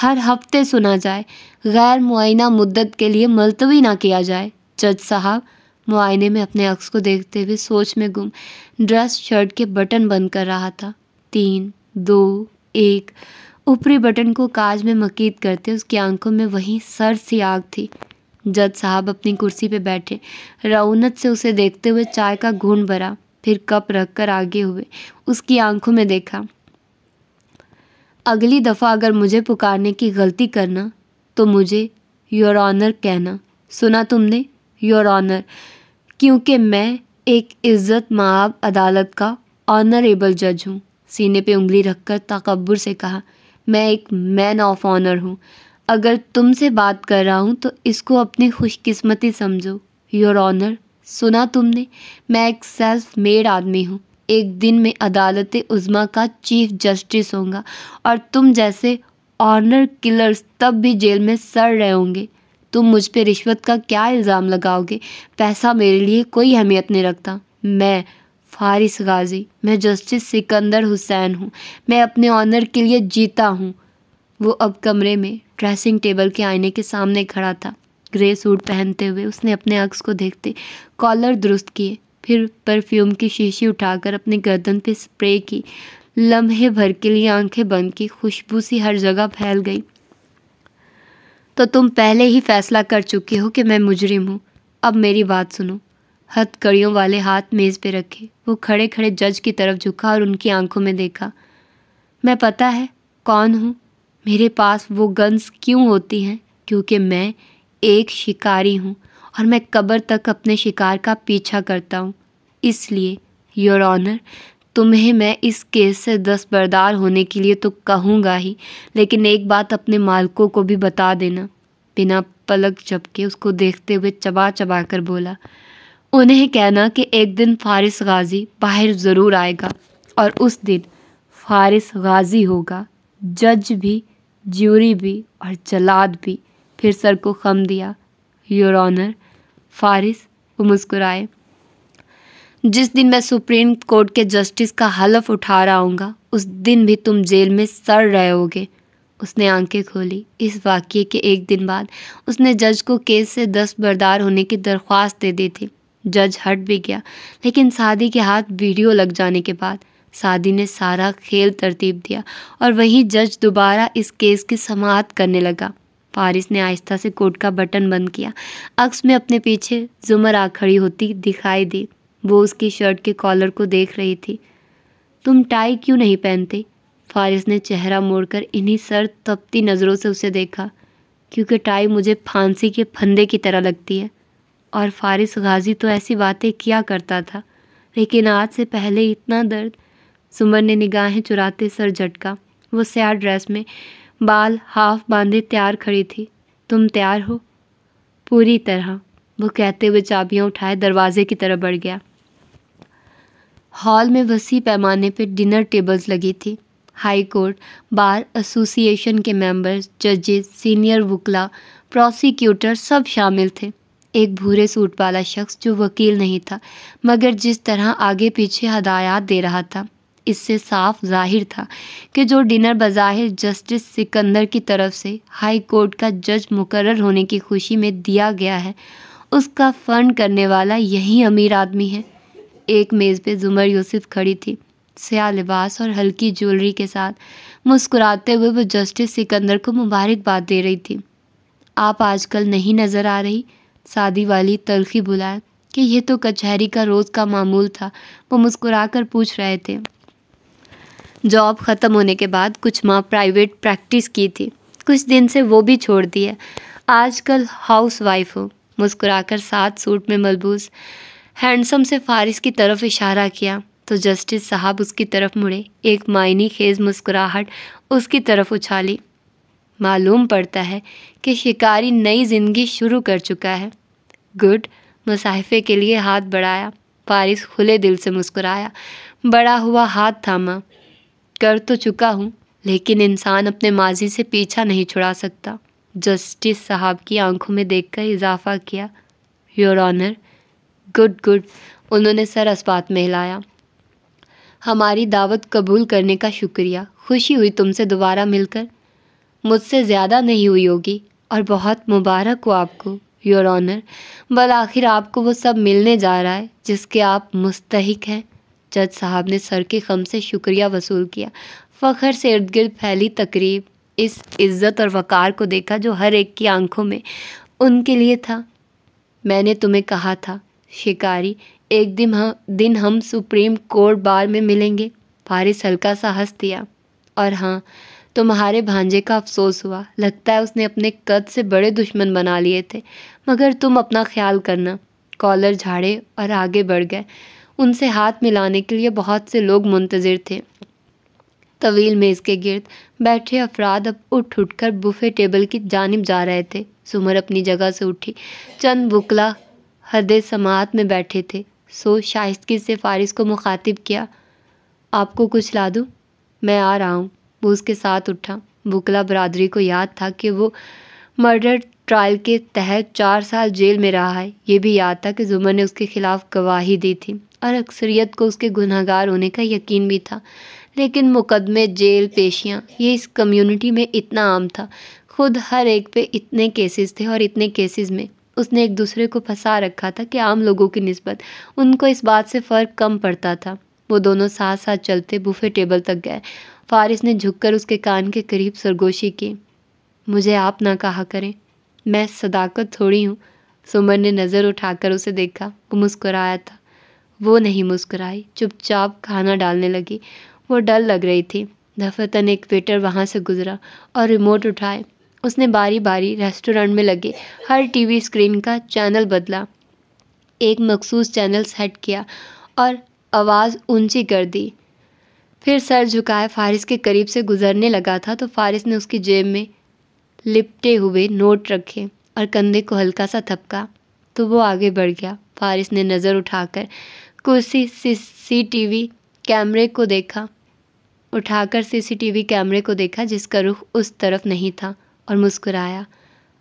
हर हफ्ते सुना जाए गैर मुआयना मुद्दत के लिए मुलतवी ना किया जाए जज साहब मुआयने में अपने अक्स को देखते हुए सोच में गुम ड्रेस शर्ट के बटन बंद कर रहा था तीन दो एक ऊपरी बटन को काज में मकीद करते उसकी आंखों में वहीं सर सी आग थी जज साहब अपनी कुर्सी पर बैठे रौनत से उसे देखते हुए चाय का घूंढ भरा फिर कप रख कर आगे हुए उसकी आंखों में देखा अगली दफ़ा अगर मुझे पुकारने की गलती करना तो मुझे योर ऑनर कहना सुना तुमने योर ऑनर क्योंकि मैं एक इज़्ज़त माब अदालत का ऑनरेबल जज हूँ सीने पे उंगली रखकर तकबर से कहा मैं एक मैन ऑफ ऑनर हूँ अगर तुमसे बात कर रहा हूँ तो इसको अपनी खुशकिस्मती समझो योर ऑनर सुना तुमने मैं एक सेल्फ मेड आदमी हूँ एक दिन में अदालत उज़मा का चीफ जस्टिस होंगे और तुम जैसे ऑनर किलर्स तब भी जेल में सड़ रहे होंगे तुम मुझ पर रिश्वत का क्या इल्ज़ाम लगाओगे पैसा मेरे लिए कोई अहमियत नहीं रखता मैं फारिस गाजी मैं जस्टिस सिकंदर हुसैन हूँ मैं अपने ऑनर के लिए जीता हूँ वो अब कमरे में ड्रेसिंग टेबल के आईने के सामने खड़ा था ग्रे सूट पहनते हुए उसने अपने अक्स को देखते कॉलर दुरुस्त किए फिर परफ्यूम की शीशी उठाकर अपने गर्दन पे स्प्रे की लम्हे भर के लिए आंखें बंद की खुशबू सी हर जगह फैल गई तो तुम पहले ही फैसला कर चुके हो कि मैं मुजरिम हूँ अब मेरी बात सुनो हथ कड़ियों वाले हाथ मेज़ पे रखे वो खड़े खड़े जज की तरफ झुका और उनकी आंखों में देखा मैं पता है कौन हूँ मेरे पास वो गन्स क्यों होती हैं क्योंकि मैं एक शिकारी हूँ और मैं कब्र तक अपने शिकार का पीछा करता हूँ इसलिए योर ऑनर तुम्हें मैं इस केस से दस्तबरदार होने के लिए तो कहूँगा ही लेकिन एक बात अपने मालकों को भी बता देना बिना पलक झपके उसको देखते हुए चबा चबा कर बोला उन्हें कहना कि एक दिन फारिस गाजी बाहर ज़रूर आएगा और उस दिन फारिस गाजी होगा जज भी ज्यूरी भी और जलाद भी फिर सर को खम दिया योर ऑनर फारिस वो मुस्कुराए जिस दिन मैं सुप्रीम कोर्ट के जस्टिस का हलफ उठा रहा हूँगा उस दिन भी तुम जेल में सड़ रहोगे उसने आंखें खोली इस वाक्य के एक दिन बाद उसने जज को केस से दस बरदार होने की दरख्वास्त दे दी थी जज हट भी गया लेकिन शादी के हाथ वीडियो लग जाने के बाद सादी ने सारा खेल तरतीब दिया और वहीं जज दोबारा इस केस की समाप्त करने लगा फारिस ने आहिस्ता से कोट का बटन बंद किया अक्स में अपने पीछे जुमर आ खड़ी होती दिखाई दी वो उसकी शर्ट के कॉलर को देख रही थी तुम टाई क्यों नहीं पहनते फारिस ने चेहरा मोड़कर इन्हीं सर तपती नज़रों से उसे देखा क्योंकि टाई मुझे फांसी के फंदे की तरह लगती है और फारिस गाजी तो ऐसी बातें किया करता था लेकिन आज से पहले इतना दर्द सुमर ने निगाहें चुराते सर झटका वो स्याह ड्रेस में बाल हाफ बांधे तैयार खड़ी थी तुम तैयार हो पूरी तरह वो कहते हुए चाबियां उठाए दरवाजे की तरफ बढ़ गया हॉल में वसी पैमाने पर डिनर टेबल्स लगी थी हाई कोर्ट बार एसोसिएशन के मेंबर्स जजेस सीनियर वकला प्रोसिक्यूटर सब शामिल थे एक भूरे सूट वाला शख्स जो वकील नहीं था मगर जिस तरह आगे पीछे हदायत दे रहा था इससे साफ जाहिर था कि जो डिनर बज़ाहिर जस्टिस सिकंदर की तरफ से हाई कोर्ट का जज मुकर्र होने की खुशी में दिया गया है उसका फ़ंड करने वाला यही अमीर आदमी है एक मेज़ पे जुमर यूसुफ खड़ी थी स्या लिबास और हल्की ज्वेलरी के साथ मुस्कुराते हुए वो जस्टिस सिकंदर को मुबारकबाद दे रही थी आप आजकल नहीं नज़र आ रही शादी वाली तलखी बुलाए कि यह तो कचहरी का रोज़ का मामूल था वो मुस्कुराकर पूछ रहे थे जॉब ख़त्म होने के बाद कुछ माँ प्राइवेट प्रैक्टिस की थी कुछ दिन से वो भी छोड़ दी है आजकल हाउस वाइफ हूँ मुस्कुराकर सात सूट में मलबूस हैंडसम से फारिस की तरफ इशारा किया तो जस्टिस साहब उसकी तरफ मुड़े एक मायनी खेज मुस्कुराहट उसकी तरफ उछाली मालूम पड़ता है कि शिकारी नई जिंदगी शुरू कर चुका है गुड मुसाहिफे के लिए हाथ बढ़ाया फारिस खुले दिल से मुस्कुराया बड़ा हुआ हाथ थामा कर तो चुका हूँ लेकिन इंसान अपने माजी से पीछा नहीं छुड़ा सकता जस्टिस साहब की आंखों में देखकर इजाफा किया योर ऑनर गुड गुड उन्होंने सर अस्पात में हिलाया हमारी दावत कबूल करने का शुक्रिया खुशी हुई तुमसे दोबारा मिलकर मुझसे ज़्यादा नहीं हुई होगी और बहुत मुबारक हो आपको योर ऑनर बल आखिर आपको वो सब मिलने जा रहा है जिसके आप मुस्तक हैं जज साहब ने सर के खम से शुक्रिया वसूल किया फ़खर से इर्द गिर्द फैली तकरीब इस इज़्ज़त और वक़ार को देखा जो हर एक की आंखों में उनके लिए था मैंने तुम्हें कहा था शिकारी एक दिन हम दिन हम सुप्रीम कोर्ट बार में मिलेंगे फारिस हल्का सा हंस दिया और हाँ तुम्हारे भांजे का अफसोस हुआ लगता है उसने अपने कद से बड़े दुश्मन बना लिए थे मगर तुम अपना ख्याल करना कॉलर झाड़े और आगे बढ़ गए उनसे हाथ मिलाने के लिए बहुत से लोग मुंतज़र थे तवील मेज़ के गिरद बैठे अफराद अब उठ उठ कर बुफे टेबल की जानब जा रहे थे सुमर अपनी जगह से उठी चंद बुकला हद समात में बैठे थे सो शाइस्तगी से फारिस को मुखातिब किया आपको कुछ ला दूँ मैं आ रहा हूँ वो उसके साथ उठा बुकला बरदरी को याद था कि वो मर्डर ट्रायल के तहत चार साल जेल में रहा है ये भी याद था कि जुमर ने उसके खिलाफ गवाही दी थी और अक्सरियत को उसके गुनागार होने का यकीन भी था लेकिन मुकदमे जेल पेशियाँ ये इस कम्युनिटी में इतना आम था खुद हर एक पे इतने केसेस थे और इतने केसेस में उसने एक दूसरे को फंसा रखा था कि आम लोगों की नस्बत उनको इस बात से फ़र्क कम पड़ता था वो दोनों साथ साथ चलते बुफे टेबल तक गए फारिस ने झुककर उसके कान के करीब सरगोशी की मुझे आप ना कहा करें मैं सदाकत थोड़ी हूँ सुमर ने नज़र उठाकर उसे देखा वो मुस्कुराया था वो नहीं मुस्कुराई चुपचाप खाना डालने लगी वो डर लग रही थी दफतन एक वेटर वहाँ से गुजरा और रिमोट उठाए उसने बारी बारी रेस्टोरेंट में लगे हर टीवी स्क्रीन का चैनल बदला एक मखसूस चैनल सेट किया और आवाज़ ऊंची कर दी फिर सर झुकाए फारिस के करीब से गुजरने लगा था तो फारिस ने उसकी जेब में लिपटे हुए नोट रखे और कंधे को हल्का सा थपका तो वो आगे बढ़ गया फारिस ने नज़र उठाकर कुर्सी सीसीटीवी कैमरे को देखा उठाकर सीसीटीवी कैमरे को देखा जिसका रुख उस तरफ नहीं था और मुस्कुराया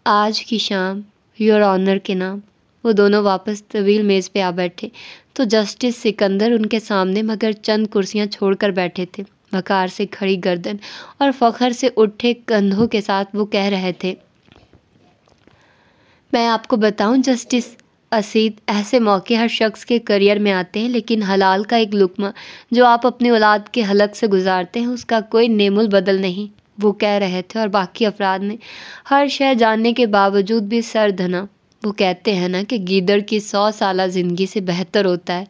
आज की शाम योर ऑनर के नाम वो दोनों वापस तवील मेज़ पे आ बैठे तो जस्टिस सिकंदर उनके सामने मगर चंद कुर्सियाँ छोड़कर बैठे थे वकार से खड़ी गर्दन और फ़खर से उठे कंधों के साथ वो कह रहे थे मैं आपको बताऊं जस्टिस असीद ऐसे मौके हर शख्स के करियर में आते हैं लेकिन हलाल का एक लुकमा जो आप अपनी औलाद के हलक से गुजारते हैं उसका कोई नेमुल बदल नहीं वो कह रहे थे और बाकी अफराद ने हर शह जानने के बावजूद भी सर धना वो कहते हैं ना कि गीदड़ की सौ साल ज़िंदगी से बेहतर होता है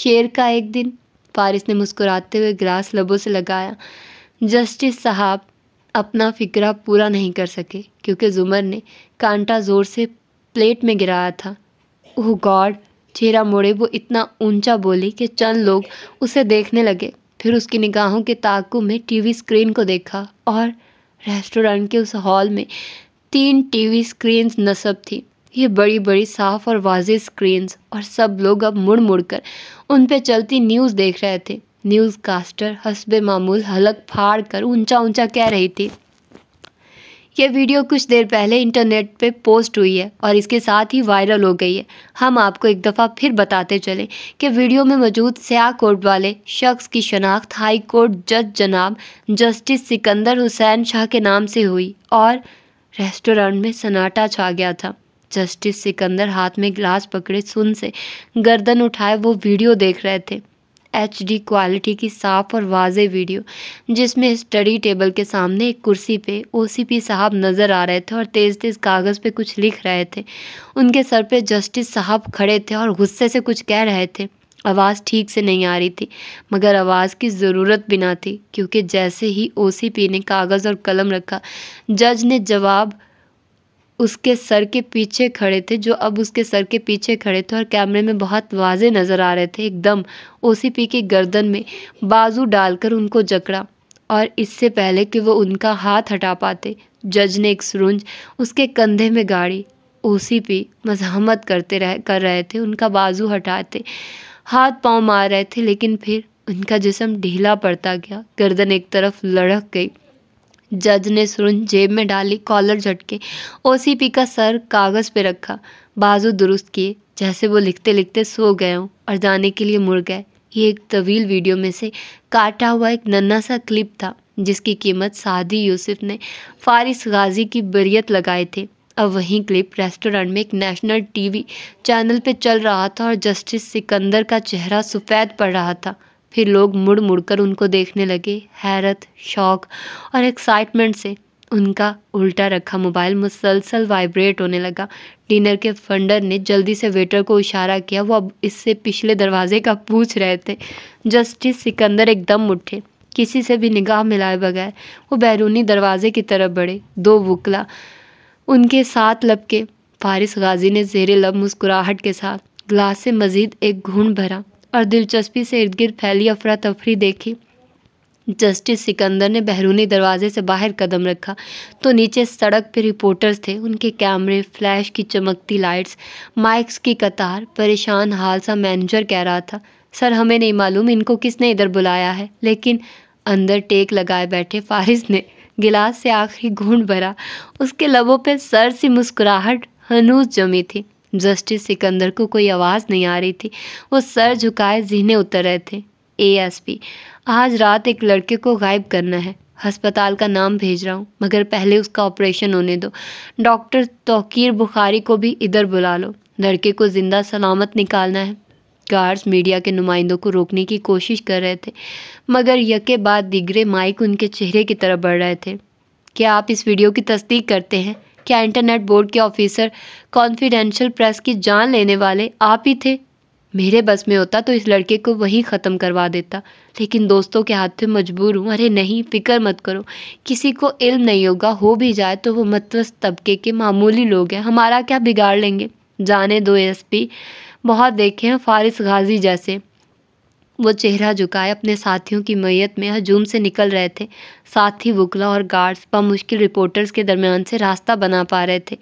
शेर का एक दिन फारिस ने मुस्कुराते हुए ग्रास लबों से लगाया जस्टिस साहब अपना फिक्रा पूरा नहीं कर सके क्योंकि जुमर ने कांटा ज़ोर से प्लेट में गिराया था ओह गॉड चेहरा मोड़े वो इतना ऊंचा बोली कि चंद लोग उसे देखने लगे फिर उसकी निगाहों के ताकू में टीवी स्क्रीन को देखा और रेस्टोरेंट के उस हॉल में तीन टीवी स्क्रीन नस्ब थी ये बड़ी बड़ी साफ और वाज स्क्रीन्स और सब लोग अब मुड़ मुड़ कर उन पर चलती न्यूज़ देख रहे थे न्यूज़ कास्टर हसब मामूल हलक फाड़ कर ऊंचा ऊंचा कह रही थी ये वीडियो कुछ देर पहले इंटरनेट पे पोस्ट हुई है और इसके साथ ही वायरल हो गई है हम आपको एक दफ़ा फिर बताते चलें कि वीडियो में मौजूद सयाह कोर्ट वाले शख्स की शनाख्त हाई कोर्ट जज जनाब जस्टिस सिकंदर हुसैन शाह के नाम से हुई और रेस्टोरेंट में सन्नाटा छा गया था जस्टिस सिकंदर हाथ में गिलास पकड़े सुन से गर्दन उठाए वो वीडियो देख रहे थे एच डी क्वालिटी की साफ़ और वाज वीडियो जिसमें स्टडी टेबल के सामने एक कुर्सी पे ओसीपी साहब नज़र आ रहे थे और तेज़ तेज़ कागज़ पे कुछ लिख रहे थे उनके सर पे जस्टिस साहब खड़े थे और गुस्से से कुछ कह रहे थे आवाज़ ठीक से नहीं आ रही थी मगर आवाज़ की ज़रूरत भी ना थी क्योंकि जैसे ही ओ ने कागज़ और कलम रखा जज ने जवाब उसके सर के पीछे खड़े थे जो अब उसके सर के पीछे खड़े थे और कैमरे में बहुत वाजे नज़र आ रहे थे एकदम ओसीपी की गर्दन में बाजू डालकर उनको जकड़ा और इससे पहले कि वो उनका हाथ हटा पाते जज ने एक सुरुंज उसके कंधे में गाड़ी ओसीपी मजहमत करते रह कर रहे थे उनका बाजू हटाते हाथ पांव मार रहे थे लेकिन फिर उनका जिसम ढीला पड़ता गया गर्दन एक तरफ लड़क गई जज ने सुरंज जेब में डाली कॉलर झटके ओसीपी का सर कागज़ पे रखा बाजू दुरुस्त किए जैसे वो लिखते लिखते सो गए हों और जाने के लिए मुड़ गए ये एक तवील वीडियो में से काटा हुआ एक नन्ना सा क्लिप था जिसकी कीमत सादी यूसुफ ने फारिस गाजी की बरियत लगाए थे अब वही क्लिप रेस्टोरेंट में एक नेशनल टीवी चैनल पे चल रहा था और जस्टिस सिकंदर का चेहरा सफ़ेद पड़ रहा था फिर लोग मुड़ मुड़कर उनको देखने लगे हैरत शौक और एक्साइटमेंट से उनका उल्टा रखा मोबाइल मुसलसल वाइब्रेट होने लगा डिनर के फंडर ने जल्दी से वेटर को इशारा किया वो अब इससे पिछले दरवाजे का पूछ रहे थे जस्टिस सिकंदर एकदम उठे किसी से भी निगाह मिलाए बगैर वो बैरूनी दरवाजे की तरफ बढ़े दो बुकला उनके साथ लपके फारिस गाजी ने जेर लब मुस्कुराहट के साथ ग्लास से मज़ीद एक घूंढ भरा और दिलचस्पी से इर्द गिर्द फैली अफरा तफरी देखी जस्टिस सिकंदर ने बहरूनी दरवाजे से बाहर कदम रखा तो नीचे सड़क पर रिपोर्टर्स थे उनके कैमरे फ्लैश की चमकती लाइट्स माइक्स की कतार परेशान हाल सा मैनेजर कह रहा था सर हमें नहीं मालूम इनको किसने इधर बुलाया है लेकिन अंदर टेक लगाए बैठे फारिज ने गिलास से आखिरी घूंढ भरा उसके लबों पर सर सी मुस्कुराहट हनूस जमी थी जस्टिस सिकंदर को कोई आवाज़ नहीं आ रही थी वो सर झुकाए जीने उतर रहे थे एएसपी आज रात एक लड़के को गायब करना है अस्पताल का नाम भेज रहा हूँ मगर पहले उसका ऑपरेशन होने दो डॉक्टर तोकीर बुखारी को भी इधर बुला लो लड़के को ज़िंदा सलामत निकालना है गार्ड्स मीडिया के नुमाइंदों को रोकने की कोशिश कर रहे थे मगर यके बाद दिगरे माइक उनके चेहरे की तरफ बढ़ रहे थे क्या आप इस वीडियो की तस्दीक करते हैं क्या इंटरनेट बोर्ड के ऑफिसर कॉन्फिडेंशियल प्रेस की जान लेने वाले आप ही थे मेरे बस में होता तो इस लड़के को वहीं ख़त्म करवा देता लेकिन दोस्तों के हाथ पे मजबूर हूँ अरे नहीं फ़िक्र मत करो किसी को इल्म नहीं होगा हो भी जाए तो वो मतवस्त तबके के मामूली लोग हैं हमारा क्या बिगाड़ लेंगे जाने दो एसपी बहुत देखे हैं फारिस गाजी जैसे वो चेहरा झुकाए अपने साथियों की मैयत में हजूम से निकल रहे थे साथ ही वकला और गार्ड्स मुश्किल रिपोर्टर्स के दरमियान से रास्ता बना पा रहे थे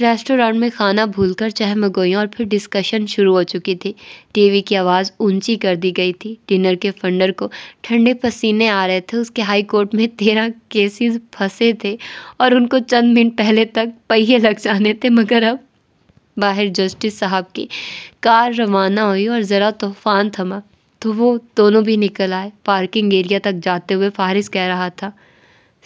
रेस्टोरेंट में खाना भूलकर चहमगोइयाँ और फिर डिस्कशन शुरू हो चुकी थी टीवी की आवाज़ ऊंची कर दी गई थी डिनर के फंडर को ठंडे पसीने आ रहे थे उसके हाई कोर्ट में तेरह केसेस फंसे थे और उनको चंद मिनट पहले तक पहिए लग जाने थे मगर अब बाहर जस्टिस साहब की कार रवाना हुई और ज़रा तूफान थमा तो वो दोनों भी निकल आए पार्किंग एरिया तक जाते हुए फारिस कह रहा था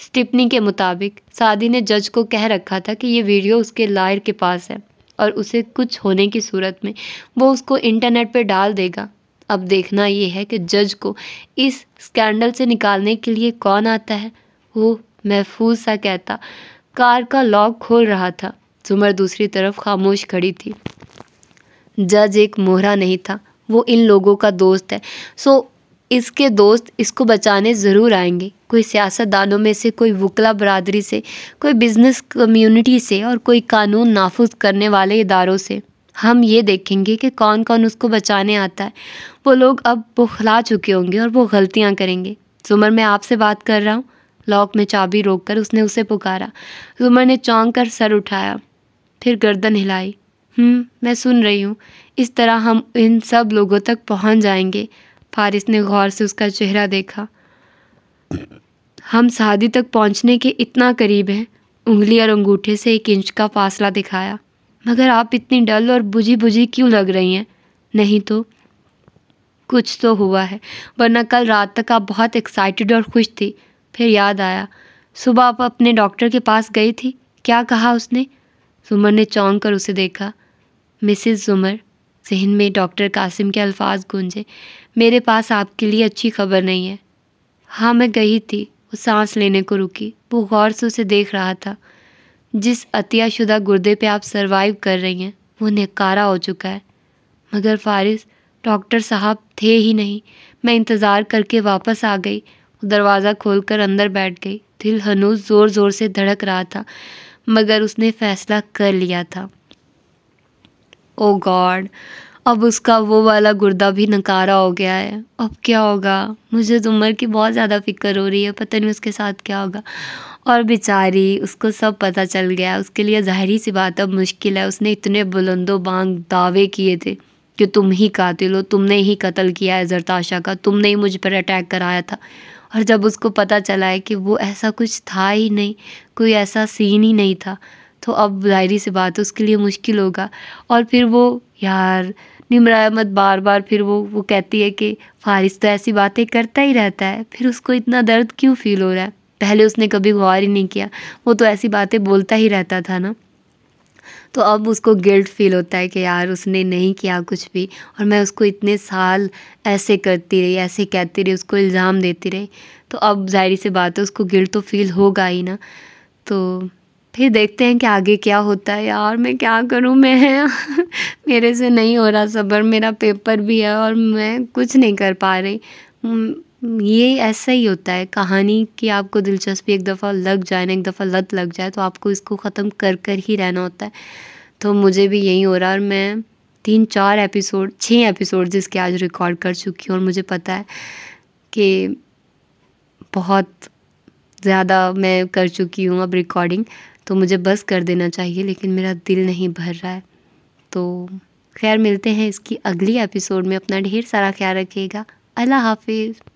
स्टिपनी के मुताबिक सादी ने जज को कह रखा था कि ये वीडियो उसके लायर के पास है और उसे कुछ होने की सूरत में वो उसको इंटरनेट पर डाल देगा अब देखना ये है कि जज को इस स्कैंडल से निकालने के लिए कौन आता है वो महफूज सा कहता कार का लॉक खोल रहा था जुमर दूसरी तरफ खामोश खड़ी थी जज एक मोहरा नहीं था वो इन लोगों का दोस्त है सो so, इसके दोस्त इसको बचाने ज़रूर आएंगे कोई सियासतदानों में से कोई वकला बरदरी से कोई बिज़नेस कम्युनिटी से और कोई कानून नाफुज करने वाले इदारों से हम ये देखेंगे कि कौन कौन उसको बचाने आता है वो लोग अब बुखला चुके होंगे और वो गलतियाँ करेंगे जुमर मैं आपसे बात कर रहा हूँ लॉक में चाबी रोक कर उसने उसे पुकारा जुमर ने चौंक कर सर उठाया फिर गर्दन हिलाई हम्म, मैं सुन रही हूँ इस तरह हम इन सब लोगों तक पहुंच जाएंगे फारिस ने गौर से उसका चेहरा देखा हम शादी तक पहुंचने के इतना करीब हैं उंगली और अंगूठे से एक इंच का फासला दिखाया मगर आप इतनी डल और बुझी बुझी क्यों लग रही हैं नहीं तो कुछ तो हुआ है वरना कल रात तक आप बहुत एक्साइटेड और खुश थी फिर याद आया सुबह आप अपने डॉक्टर के पास गई थी क्या कहा उसने सुमर ने चौंक कर उसे देखा मिसिज जुमर जहन में डॉक्टर कासिम के अल्फाज गूंजे मेरे पास आपके लिए अच्छी खबर नहीं है हाँ मैं गई थी वो सांस लेने को रुकी वो गौर से उसे देख रहा था जिस अतियाशुदा गुर्दे पे आप सरवाइव कर रही हैं वो नकारा हो चुका है मगर फारिस डॉक्टर साहब थे ही नहीं मैं इंतज़ार करके वापस आ गई दरवाज़ा खोलकर अंदर बैठ गई दिल हनूज ज़ोर ज़ोर से धड़क रहा था मगर उसने फैसला कर लिया था ओ oh गॉड अब उसका वो वाला गुर्दा भी नकारा हो गया है अब क्या होगा मुझे तो उम्र की बहुत ज़्यादा फिक्र हो रही है पता नहीं उसके साथ क्या होगा और बेचारी उसको सब पता चल गया उसके लिए जाहिर सी बात अब मुश्किल है उसने इतने बुलंदो बांग दावे किए थे कि तुम ही कातिल हो तुमने ही कत्ल किया है जरताशा का तुमने ही मुझ पर अटैक कराया था और जब उसको पता चला है कि वो ऐसा कुछ था ही नहीं कोई ऐसा सीन ही नहीं था तो अब जाहरी सी बात उसके लिए मुश्किल होगा और फिर वो यार निमराया मत बार बार फिर वो वो कहती है कि फारिस तो ऐसी बातें करता ही रहता है फिर उसको इतना दर्द क्यों फील हो रहा है पहले उसने कभी गौर ही नहीं किया वो तो ऐसी बातें बोलता ही रहता था ना तो अब उसको गिल्ट फील होता है कि यार उसने नहीं किया कुछ भी और मैं उसको इतने साल ऐसे करती रही ऐसे कहती रही उसको इल्ज़ाम देती रही तो अब जाहिर सी बात है उसको गिल्ट तो फील होगा ही ना तो फिर देखते हैं कि आगे क्या होता है यार मैं क्या करूं मैं मेरे से नहीं हो रहा सब्र मेरा पेपर भी है और मैं कुछ नहीं कर पा रही ये ऐसा ही होता है कहानी की आपको दिलचस्पी एक दफ़ा लग जाए ना एक दफ़ा लत लग जाए तो आपको इसको ख़त्म कर कर ही रहना होता है तो मुझे भी यही हो रहा है और मैं तीन चार एपिसोड छः एपिसोड जिसके आज रिकॉर्ड कर चुकी हूँ और मुझे पता है कि बहुत ज़्यादा मैं कर चुकी हूँ अब रिकॉर्डिंग तो मुझे बस कर देना चाहिए लेकिन मेरा दिल नहीं भर रहा है तो खैर मिलते हैं इसकी अगली एपिसोड में अपना ढेर सारा ख्याल रखिएगा अल्लाह हाफिज़